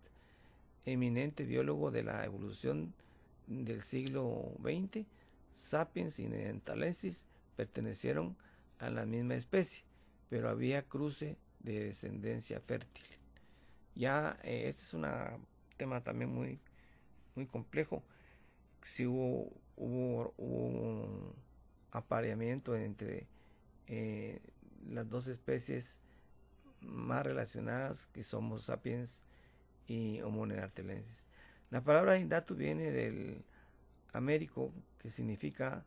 eminente biólogo de la evolución del siglo XX, Sapiens y neandertalesis pertenecieron a la misma especie, pero había cruce de descendencia fértil. Ya eh, este es un tema también muy, muy complejo. Si hubo hubo, un apareamiento entre eh, las dos especies más relacionadas que somos sapiens y Homo neanderthalensis. La palabra indatu viene del américo que significa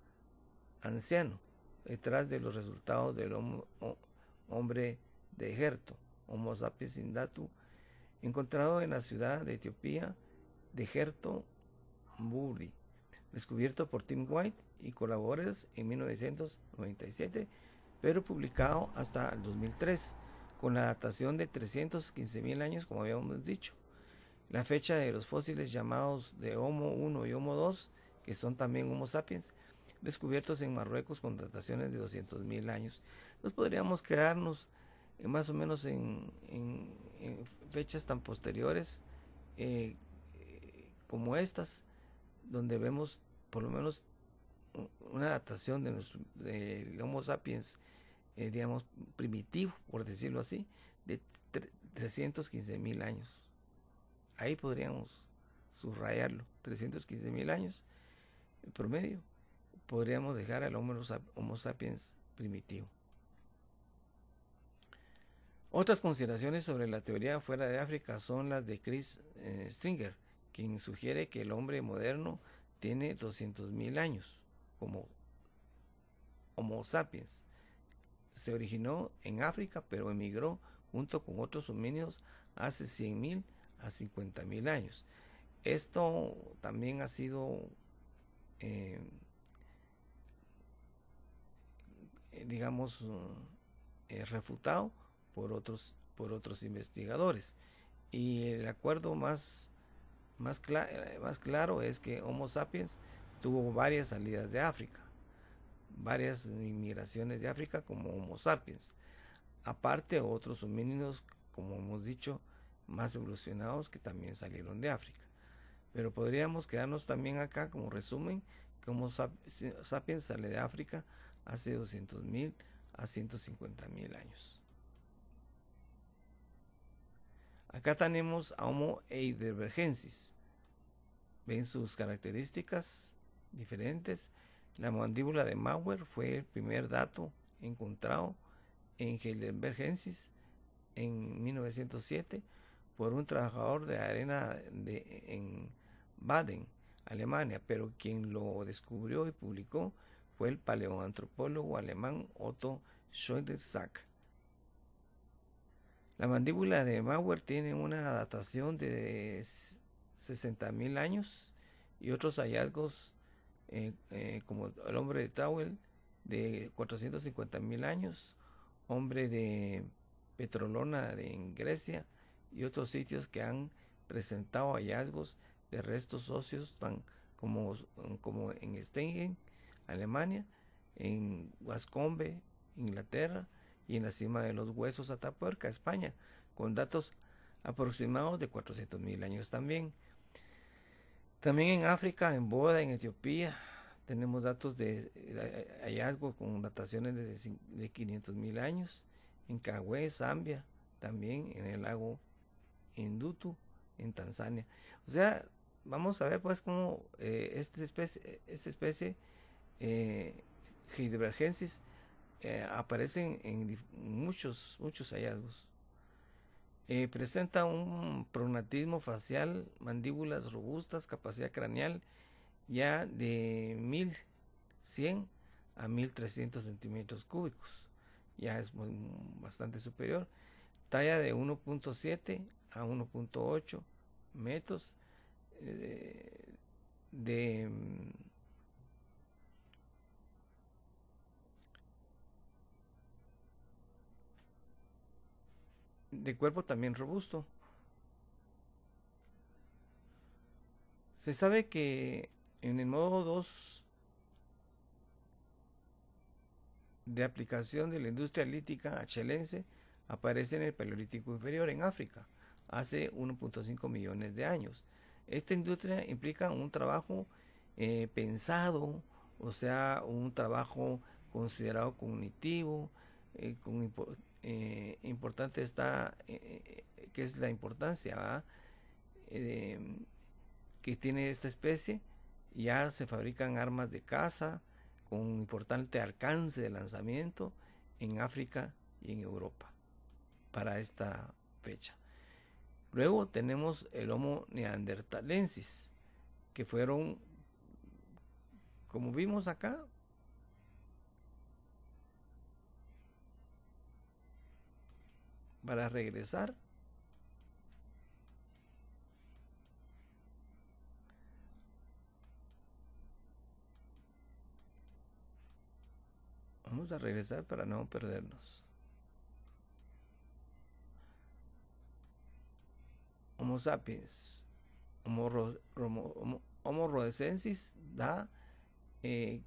anciano, detrás de los resultados del hombre de Gerto, Homo sapiens indatu, encontrado en la ciudad de Etiopía de Gerto Buri, descubierto por Tim White y colaboradores en 1997, pero publicado hasta el 2003, con la datación de 315.000 años, como habíamos dicho. La fecha de los fósiles llamados de Homo 1 y Homo 2, que son también Homo sapiens, descubiertos en Marruecos con dataciones de 200.000 años. Entonces podríamos quedarnos eh, más o menos en, fechas tan posteriores eh, eh, como estas donde vemos por lo menos una adaptación de nuestro Homo sapiens, eh, digamos, primitivo, por decirlo así, de 315.000 años. Ahí podríamos subrayarlo, 315.000 años promedio, podríamos dejar al Homo, sapiens primitivo. Otras consideraciones sobre la teoría fuera de África son las de Chris eh, Stringer, quien sugiere que el hombre moderno tiene 200.000 años, como Homo sapiens. Se originó en África, pero emigró junto con otros homínidos hace 100.000 a 50.000 años. Esto también ha sido, eh, digamos, eh, refutado por otros, por otros investigadores. Y el acuerdo más eh, más, claro es que Homo sapiens tuvo varias salidas de África, varias inmigraciones de África como Homo sapiens, aparte otros homínidos, como hemos dicho, más evolucionados que también salieron de África. Pero podríamos quedarnos también acá como resumen que Homo sapiens sale de África hace 200.000 a 150.000 años. Acá tenemos a Homo heidelbergensis, ven sus características diferentes. La mandíbula de Mauer fue el primer dato encontrado en Heidelbergensis en 1907 por un trabajador de arena de, en Baden, Alemania, pero quien lo descubrió y publicó fue el paleoantropólogo alemán Otto Schoedersack. La mandíbula de Mauer tiene una adaptación de mil años y otros hallazgos eh, eh, como el hombre de Tauel de mil años, hombre de Petrolona en Grecia y otros sitios que han presentado hallazgos de restos óseos tan como, como en Steingen, Alemania, en Guascombe, Inglaterra, y en la cima de los huesos Atapuerca, España, con datos aproximados de mil años también. También en África, en Boda, en Etiopía, tenemos datos de, eh, hallazgos con dataciones de, de mil años. En kagwe, Zambia, también en el lago Indutu, en Tanzania. O sea, vamos a ver pues cómo eh, esta especie, esta especie eh, aparecen en muchos, muchos hallazgos. Eh, presenta un pronatismo facial, mandíbulas robustas, capacidad craneal ya de 1100 a 1300 centímetros cúbicos. Ya es bastante superior. Talla de 1.7 a 1.8 metros. Eh, de de cuerpo también robusto. Se sabe que en el modo 2 de aplicación de la industria lítica achelense aparece en el Paleolítico inferior en África hace 1.5 millones de años. Esta industria implica un trabajo eh, pensado, o sea, un trabajo considerado cognitivo, eh, con eh, importante está, eh, eh, que es la importancia que tiene esta especie. Ya se fabrican armas de caza con importante alcance de lanzamiento en África y en Europa para esta fecha. Luego tenemos el Homo neandertalensis, que fueron, como vimos acá, para regresar Vamos a regresar para no perdernos. Homo sapiens, Homo, homo, homo, da eh,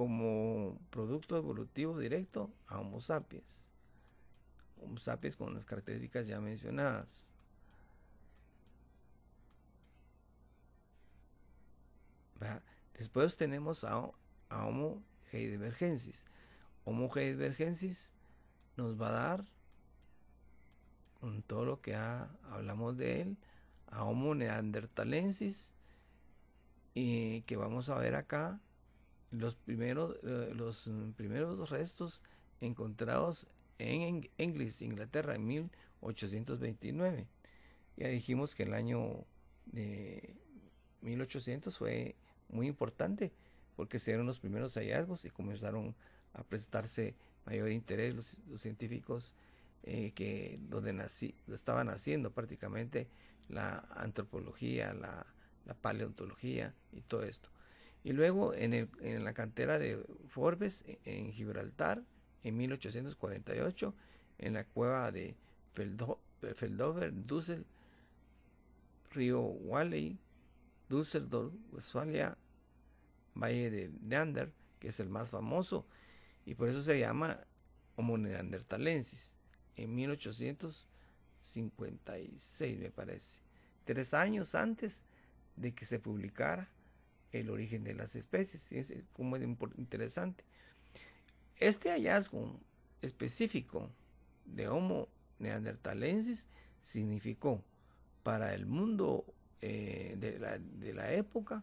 como producto evolutivo directo a Homo sapiens. Homo sapiens con las características ya mencionadas. Después tenemos a, Homo heidelbergensis. Homo heidelbergensis nos va a dar, con todo lo que hablamos de él, a Homo neandertalensis, y que vamos a ver acá los primeros, eh, los mm, primeros restos encontrados en Inglaterra, en 1829. Ya dijimos que el año de 1800 fue muy importante porque se dieron los primeros hallazgos y comenzaron a prestarse mayor interés los, científicos eh, que donde nací, estaban haciendo prácticamente la antropología, la paleontología y todo esto. Y luego en, la cantera de Forbes, e, en Gibraltar, en 1848, en la cueva de Feldover, Dussel, Río Walley, Dusseldorf, Westfalia, Valle de Neander, que es el más famoso, y por eso se llama Homo neandertalensis, en 1856 me parece, tres años antes de que se publicara el origen de las especies. Es eh, como es interesante. Este hallazgo específico de Homo neandertalensis significó para el mundo eh, de, la, de la época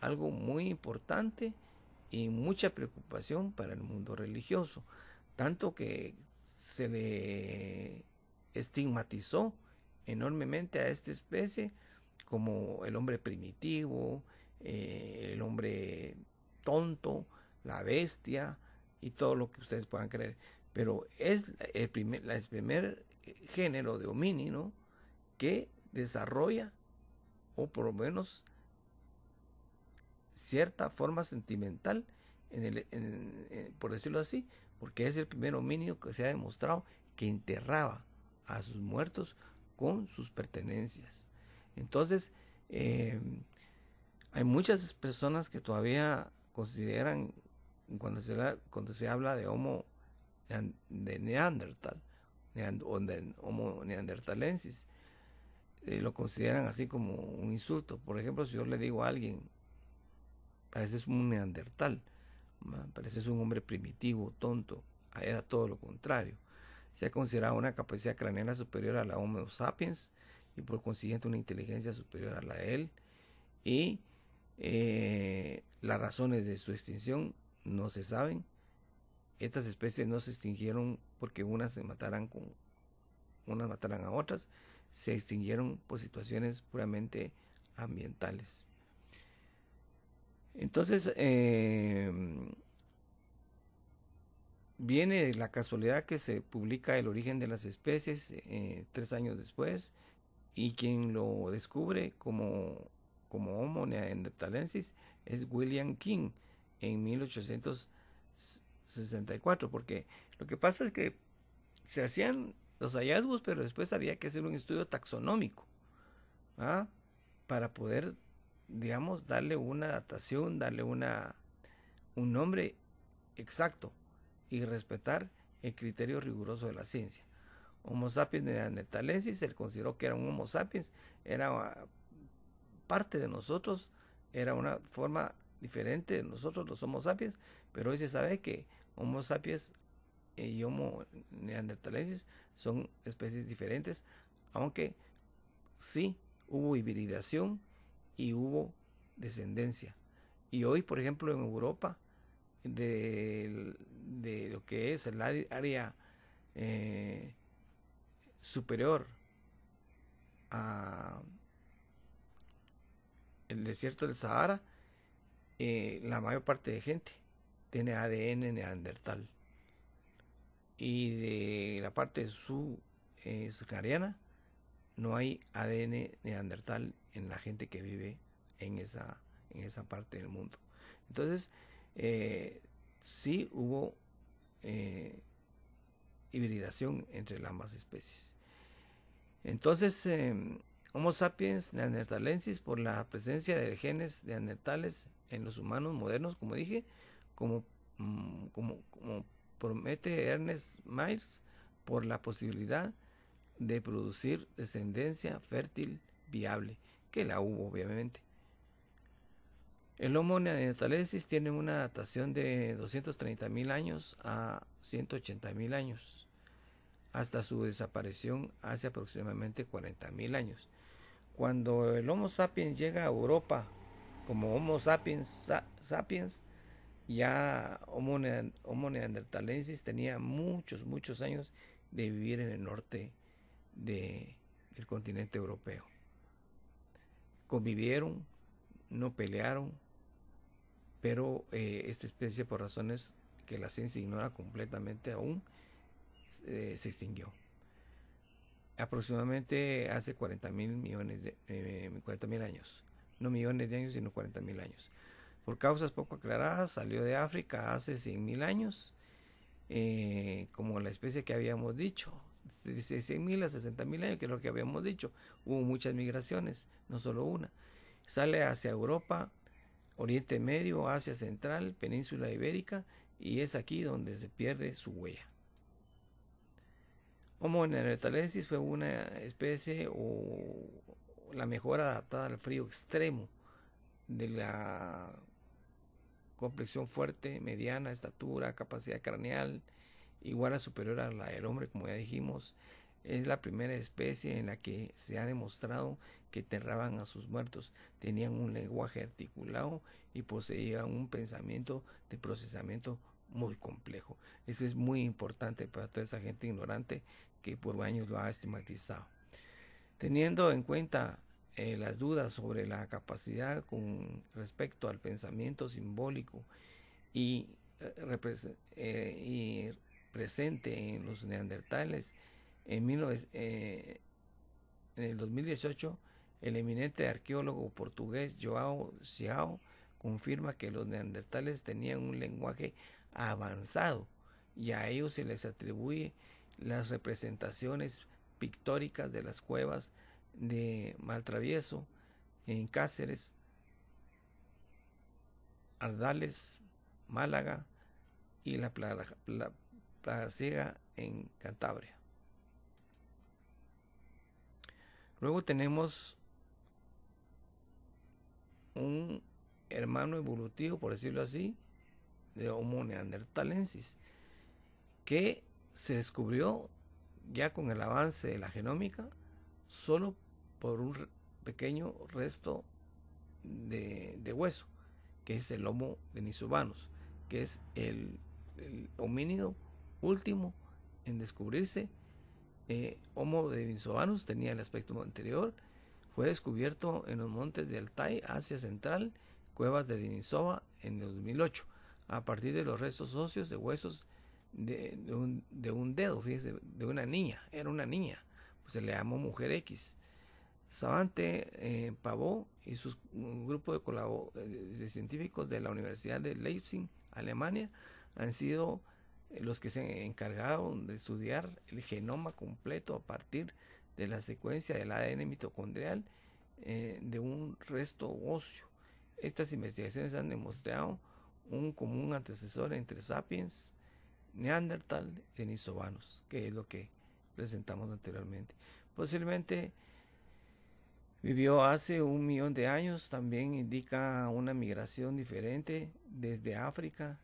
algo muy importante y mucha preocupación para el mundo religioso, tanto que se le estigmatizó enormemente a esta especie como el hombre primitivo, eh, el hombre tonto, la bestia y todo lo que ustedes puedan creer. Pero es el primer, género de homínido que desarrolla, o por lo menos cierta forma sentimental, por decirlo así, porque es el primer homínido que se ha demostrado que enterraba a sus muertos con sus pertenencias. Entonces, eh, hay muchas personas que todavía consideran, cuando se, cuando se habla de Homo de Neandertal, o de Homo neandertalensis, eh, lo consideran así como un insulto. Por ejemplo, si yo le digo a alguien, pareces un neandertal, parece un hombre primitivo, tonto, ah, era todo lo contrario. Se ha considerado una capacidad craneal superior a la Homo sapiens y por consiguiente una inteligencia superior a la de él. Y eh, las razones de su extinción no se saben. Estas especies no se extinguieron porque unas se mataran con unas mataran a otras, se extinguieron por situaciones puramente ambientales. Entonces, em, viene la casualidad que se publica el origen de las especies eh, tres años después y quien lo descubre como como Homo neanderthalensis es William King en 1864, porque lo que pasa es que se hacían los hallazgos, pero después había que hacer un estudio taxonómico ¿ah? para poder, digamos, darle una datación, darle una, un nombre exacto y respetar el criterio riguroso de la ciencia. Homo sapiens neanderthalensis, él consideró que era un Homo sapiens, era parte de nosotros, era una forma diferente de nosotros los Homo sapiens, pero hoy se sabe que Homo sapiens y Homo neanderthalensis son especies diferentes, aunque sí hubo hibridación y hubo descendencia. Y hoy, por ejemplo, en Europa, de, lo que es el área eh, superior a desierto del Sahara, eh, la mayor parte de gente tiene ADN neandertal. Y de la parte su eh, no hay ADN neandertal en la gente que vive en esa, en esa parte del mundo. Entonces, eh, sí hubo hibridación entre las ambas especies. Entonces, em, Homo sapiens neandertalensis por la presencia de genes neandertales en los humanos modernos, como dije, mm, como, promete Ernest Myers, por la posibilidad de producir descendencia fértil viable, que la hubo obviamente. El Homo neandertalensis tiene una datación de 230.000 años a 180.000 años, hasta su desaparición hace aproximadamente 40.000 años. Cuando el Homo sapiens llega a Europa, como Homo sapiens, sapiens ya Homo, neandertalensis tenía muchos, muchos años de vivir en el norte de, del continente europeo. Convivieron, no pelearon, pero eh, esta especie por razones que la ciencia ignora completamente aún eh, se extinguió aproximadamente hace 40 mil millones de eh, mil años no millones de años sino 40 mil años por causas poco aclaradas salió de África hace 100 mil años eh, como la especie que habíamos dicho de 100 mil a 60 mil años que es lo que habíamos dicho hubo muchas migraciones no solo una sale hacia Europa Oriente Medio Asia Central Península Ibérica y es aquí donde se pierde su huella Homo neanderthalensis fue una especie o la mejor adaptada al frío extremo de la complexión fuerte, mediana, estatura, capacidad craneal igual a superior a la del hombre, como ya dijimos. Es la primera especie en la que se ha demostrado que enterraban a sus muertos, tenían un lenguaje articulado y poseían un pensamiento de procesamiento muy complejo. Eso es muy importante para toda esa gente ignorante que por años lo ha estigmatizado. Teniendo en cuenta eh, las dudas sobre la capacidad con respecto al pensamiento simbólico y, eh, eh, presente en los neandertales, en, el 2018 el eminente arqueólogo portugués Joao Xiao confirma que los neandertales tenían un lenguaje avanzado y a ellos se les atribuye las representaciones pictóricas de las cuevas de Maltravieso en Cáceres, Ardales, Málaga y la Plaga, la Ciega en Cantabria. Luego tenemos un hermano evolutivo, por decirlo así, de Homo Neanderthalensis que se descubrió ya con el avance de la genómica solo por un pequeño resto de, hueso, que es el Homo denisovanus, que es el, homínido último en descubrirse. Eh, Homo denisovanus tenía el aspecto anterior, fue descubierto en los montes de Altai, Asia Central, cuevas de Denisova en el 2008 a partir de los restos óseos de huesos de, un, dedo, fíjese, de una niña, era una niña, pues se le llamó Mujer X. Savante Pavot eh, Pavó y su grupo de, eh, de, científicos de la Universidad de Leipzig, Alemania, han sido eh, los que se encargaron de estudiar el genoma completo a partir de la secuencia del ADN mitocondrial de un resto óseo. Estas investigaciones han demostrado un común antecesor entre Sapiens, Neandertal y Denisovanos, que es lo que presentamos anteriormente. Posiblemente vivió hace un millón de años, también indica una migración diferente desde África,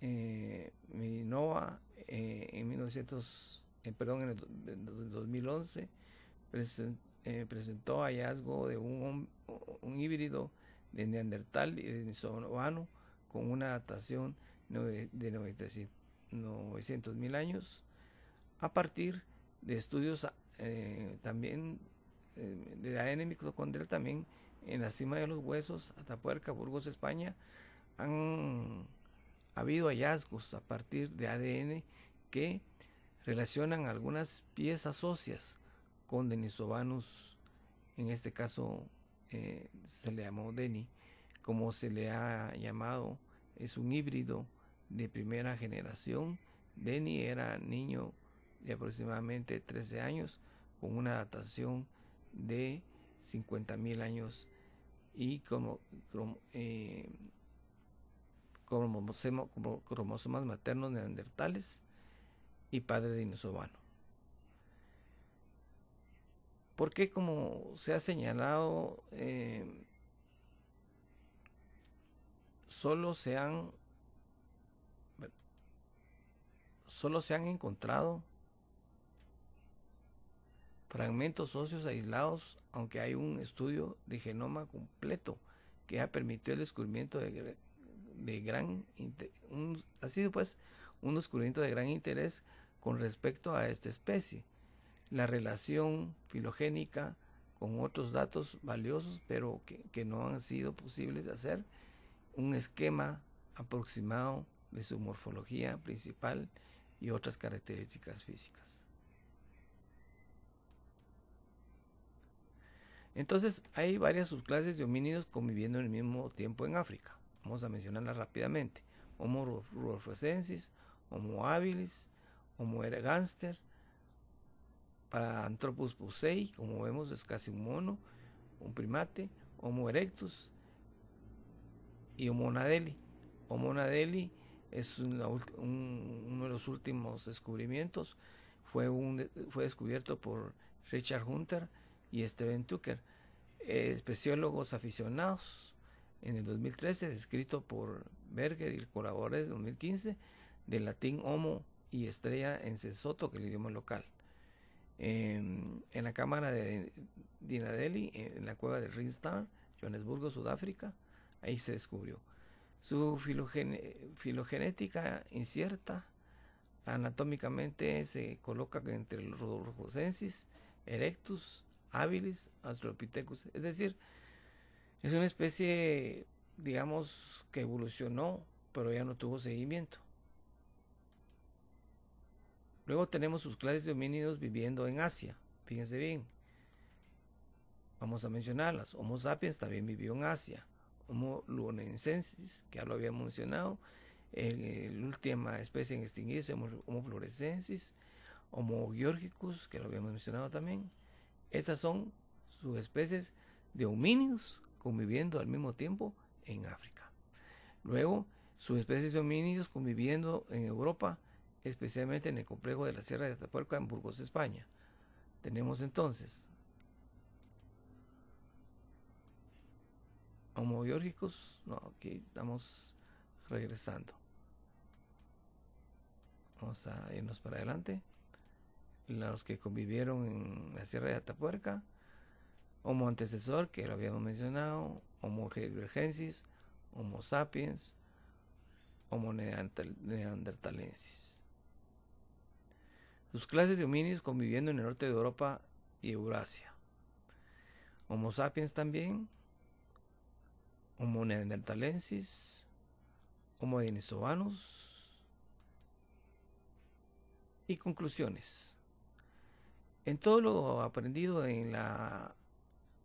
eh, Minova, eh, en 1900, eh, en el 2011 presentó hallazgo de un, híbrido de Neandertal y de con una datación de 900 mil años a partir de estudios eh, también eh, de ADN mitocondrial también en la cima de los huesos, Atapuerca, Burgos, España, han habido hallazgos a partir de ADN que relacionan algunas piezas óseas con Denisovanus, en este caso eh, se le llamó Denis como se le ha llamado, es un híbrido de primera generación. Denny era niño de aproximadamente 13 años con una datación de 50.000 años y eh, como, cromosomas maternos neandertales y padre ¿Por Porque como se ha señalado, eh, solo se han se han encontrado fragmentos óseos aislados, aunque hay un estudio de genoma completo que ha permitido el descubrimiento de, gran un, pues un descubrimiento de gran interés con respecto a esta especie. La relación filogénica con otros datos valiosos, pero que no han sido posibles de hacer, un esquema aproximado de su morfología principal y otras características físicas. Entonces hay varias subclases de homínidos conviviendo en el mismo tiempo en África. Vamos a mencionarlas rápidamente. Homo rufescensis, Homo habilis, Homo ergaster, para Anthropus pusei, como vemos es casi un mono, un primate, Homo erectus, y Homo Omonadeli es uno de los últimos descubrimientos. Fue, fue descubierto por Richard Hunter y Steven Tucker, eh, especiólogos aficionados. En el 2013, descrito por Berger y colaboradores colaborador 2015, del latín homo y estrella en Sesoto, que es el idioma local. en la cámara de Dinadeli, en la cueva de Ringstar, Johannesburgo, Sudáfrica, Ahí se descubrió. Su filogenética incierta, anatómicamente se coloca entre el rojosensis, Erectus, habilis, Australopithecus. Es decir, es una especie, digamos, que evolucionó, pero ya no tuvo seguimiento. Luego tenemos sus clases de homínidos viviendo en Asia. Fíjense bien. Vamos a mencionarlas. Homo sapiens también vivió en Asia homo lunensensis, que ya lo habíamos mencionado, el, la última especie en extinguirse, homo, homo homo georgicus, que lo habíamos mencionado también. Estas son subespecies de homínidos conviviendo al mismo tiempo en África. Luego, subespecies de homínidos conviviendo en Europa, especialmente en el complejo de la Sierra de Atapuerca en Burgos, España. Tenemos entonces biórgicos, No, aquí estamos regresando. Vamos a irnos para adelante. Los que convivieron en la Sierra de Atapuerca. Homo antecesor, que lo habíamos mencionado. Homo heidelbergensis, Homo sapiens. Homo neandertalensis. Sus clases de homínidos conviviendo en el norte de Europa y Eurasia. Homo sapiens también. Homo neanderthalensis, Homo denisovanus. Y conclusiones. En todo lo aprendido en la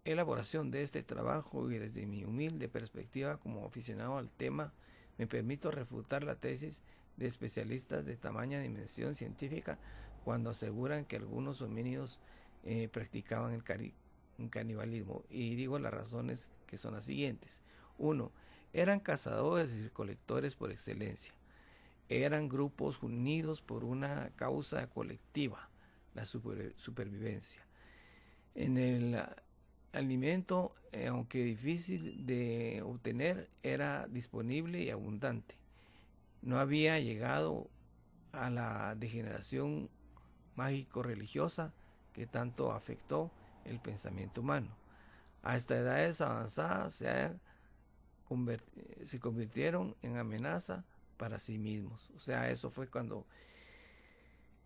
elaboración de este trabajo y desde mi humilde perspectiva como aficionado al tema, me permito refutar la tesis de especialistas de tamaña dimensión científica cuando aseguran que algunos homínidos eh, practicaban el canibalismo. Y digo las razones que son las siguientes uno Eran cazadores y colectores por excelencia. Eran grupos unidos por una causa colectiva, la supervivencia. En el alimento, eh, aunque difícil de obtener, era disponible y abundante. No había llegado a la degeneración mágico-religiosa que tanto afectó el pensamiento humano. A estas edades avanzadas se han eh, se convirtieron en amenaza para sí mismos. O sea, eso fue cuando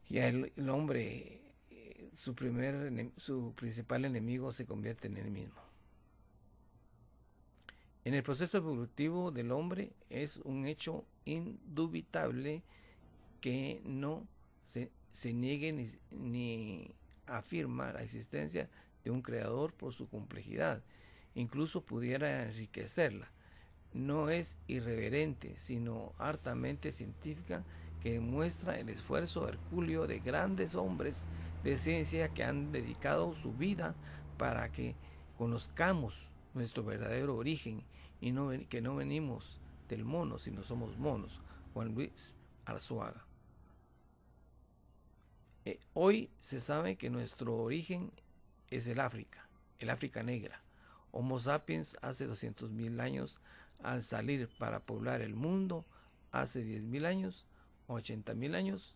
ya el, hombre, eh, su, primer, su principal enemigo se convierte en él mismo. En el proceso evolutivo del hombre es un hecho indubitable que no se, niegue ni, ni afirma la existencia de un creador por su complejidad, incluso pudiera enriquecerla no es irreverente, sino hartamente científica que muestra el esfuerzo hercúleo de grandes hombres de ciencia que han dedicado su vida para que conozcamos nuestro verdadero origen y que no venimos del mono, sino somos monos. Juan Luis Arzuaga. Eh, hoy se sabe que nuestro origen es el África, el África negra. Homo sapiens hace 200.000 años al salir para poblar el mundo hace 10.000 años, 80.000 años.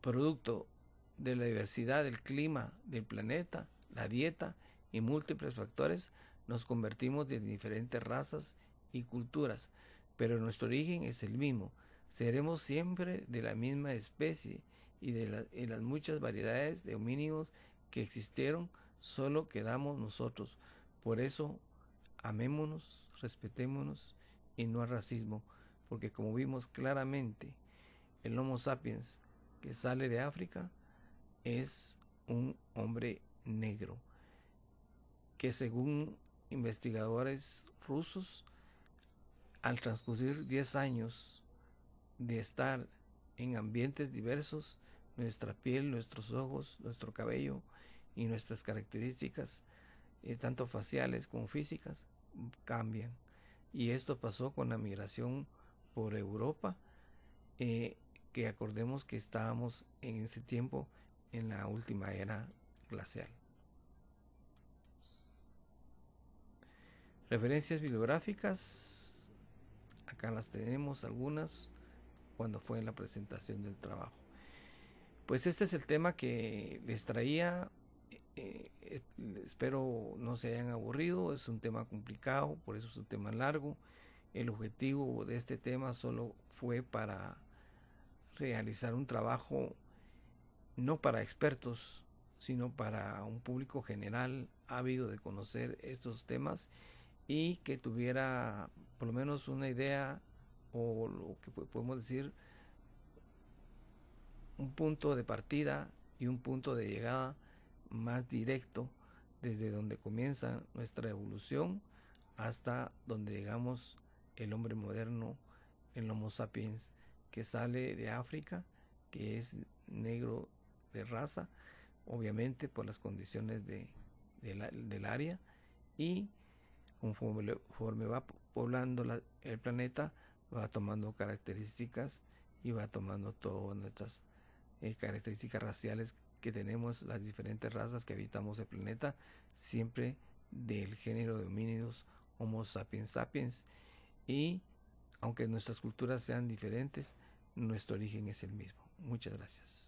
Producto de la diversidad del clima del planeta, la dieta y múltiples factores, nos convertimos en diferentes razas y culturas, pero nuestro origen es el mismo, Seremos siempre de la misma especie y de las muchas variedades de homínidos que existieron, solo quedamos nosotros. Por eso, amémonos, respetémonos y no al racismo, porque como vimos claramente, el Homo sapiens que sale de África es un hombre negro, que según investigadores rusos, al transcurrir 10 años de estar en ambientes diversos, nuestra piel, nuestros ojos, nuestro cabello y nuestras características, eh, tanto faciales como físicas, cambian. Y esto pasó con la migración por Europa, eh, que acordemos que estábamos en ese tiempo en la última era glacial. Referencias bibliográficas, acá las tenemos algunas cuando fue en la presentación del trabajo. Pues este es el tema que les traía. Eh, eh, espero no se hayan aburrido. Es un tema complicado, por eso es un tema largo. El objetivo de este tema solo fue para realizar un trabajo no para expertos, sino para un público general ávido de conocer estos temas y que tuviera por lo menos una idea o lo que podemos decir un punto de partida y un punto de llegada más directo desde donde comienza nuestra evolución hasta donde llegamos el hombre moderno, el Homo sapiens, que sale de África, que es negro de raza, obviamente por las condiciones del área, y conforme, va poblando el planeta, va tomando características y va tomando todas nuestras eh, características raciales que tenemos, las diferentes razas que habitamos el planeta, siempre del género de homínidos Homo sapiens sapiens. Y aunque nuestras culturas sean diferentes, nuestro origen es el mismo. Muchas gracias.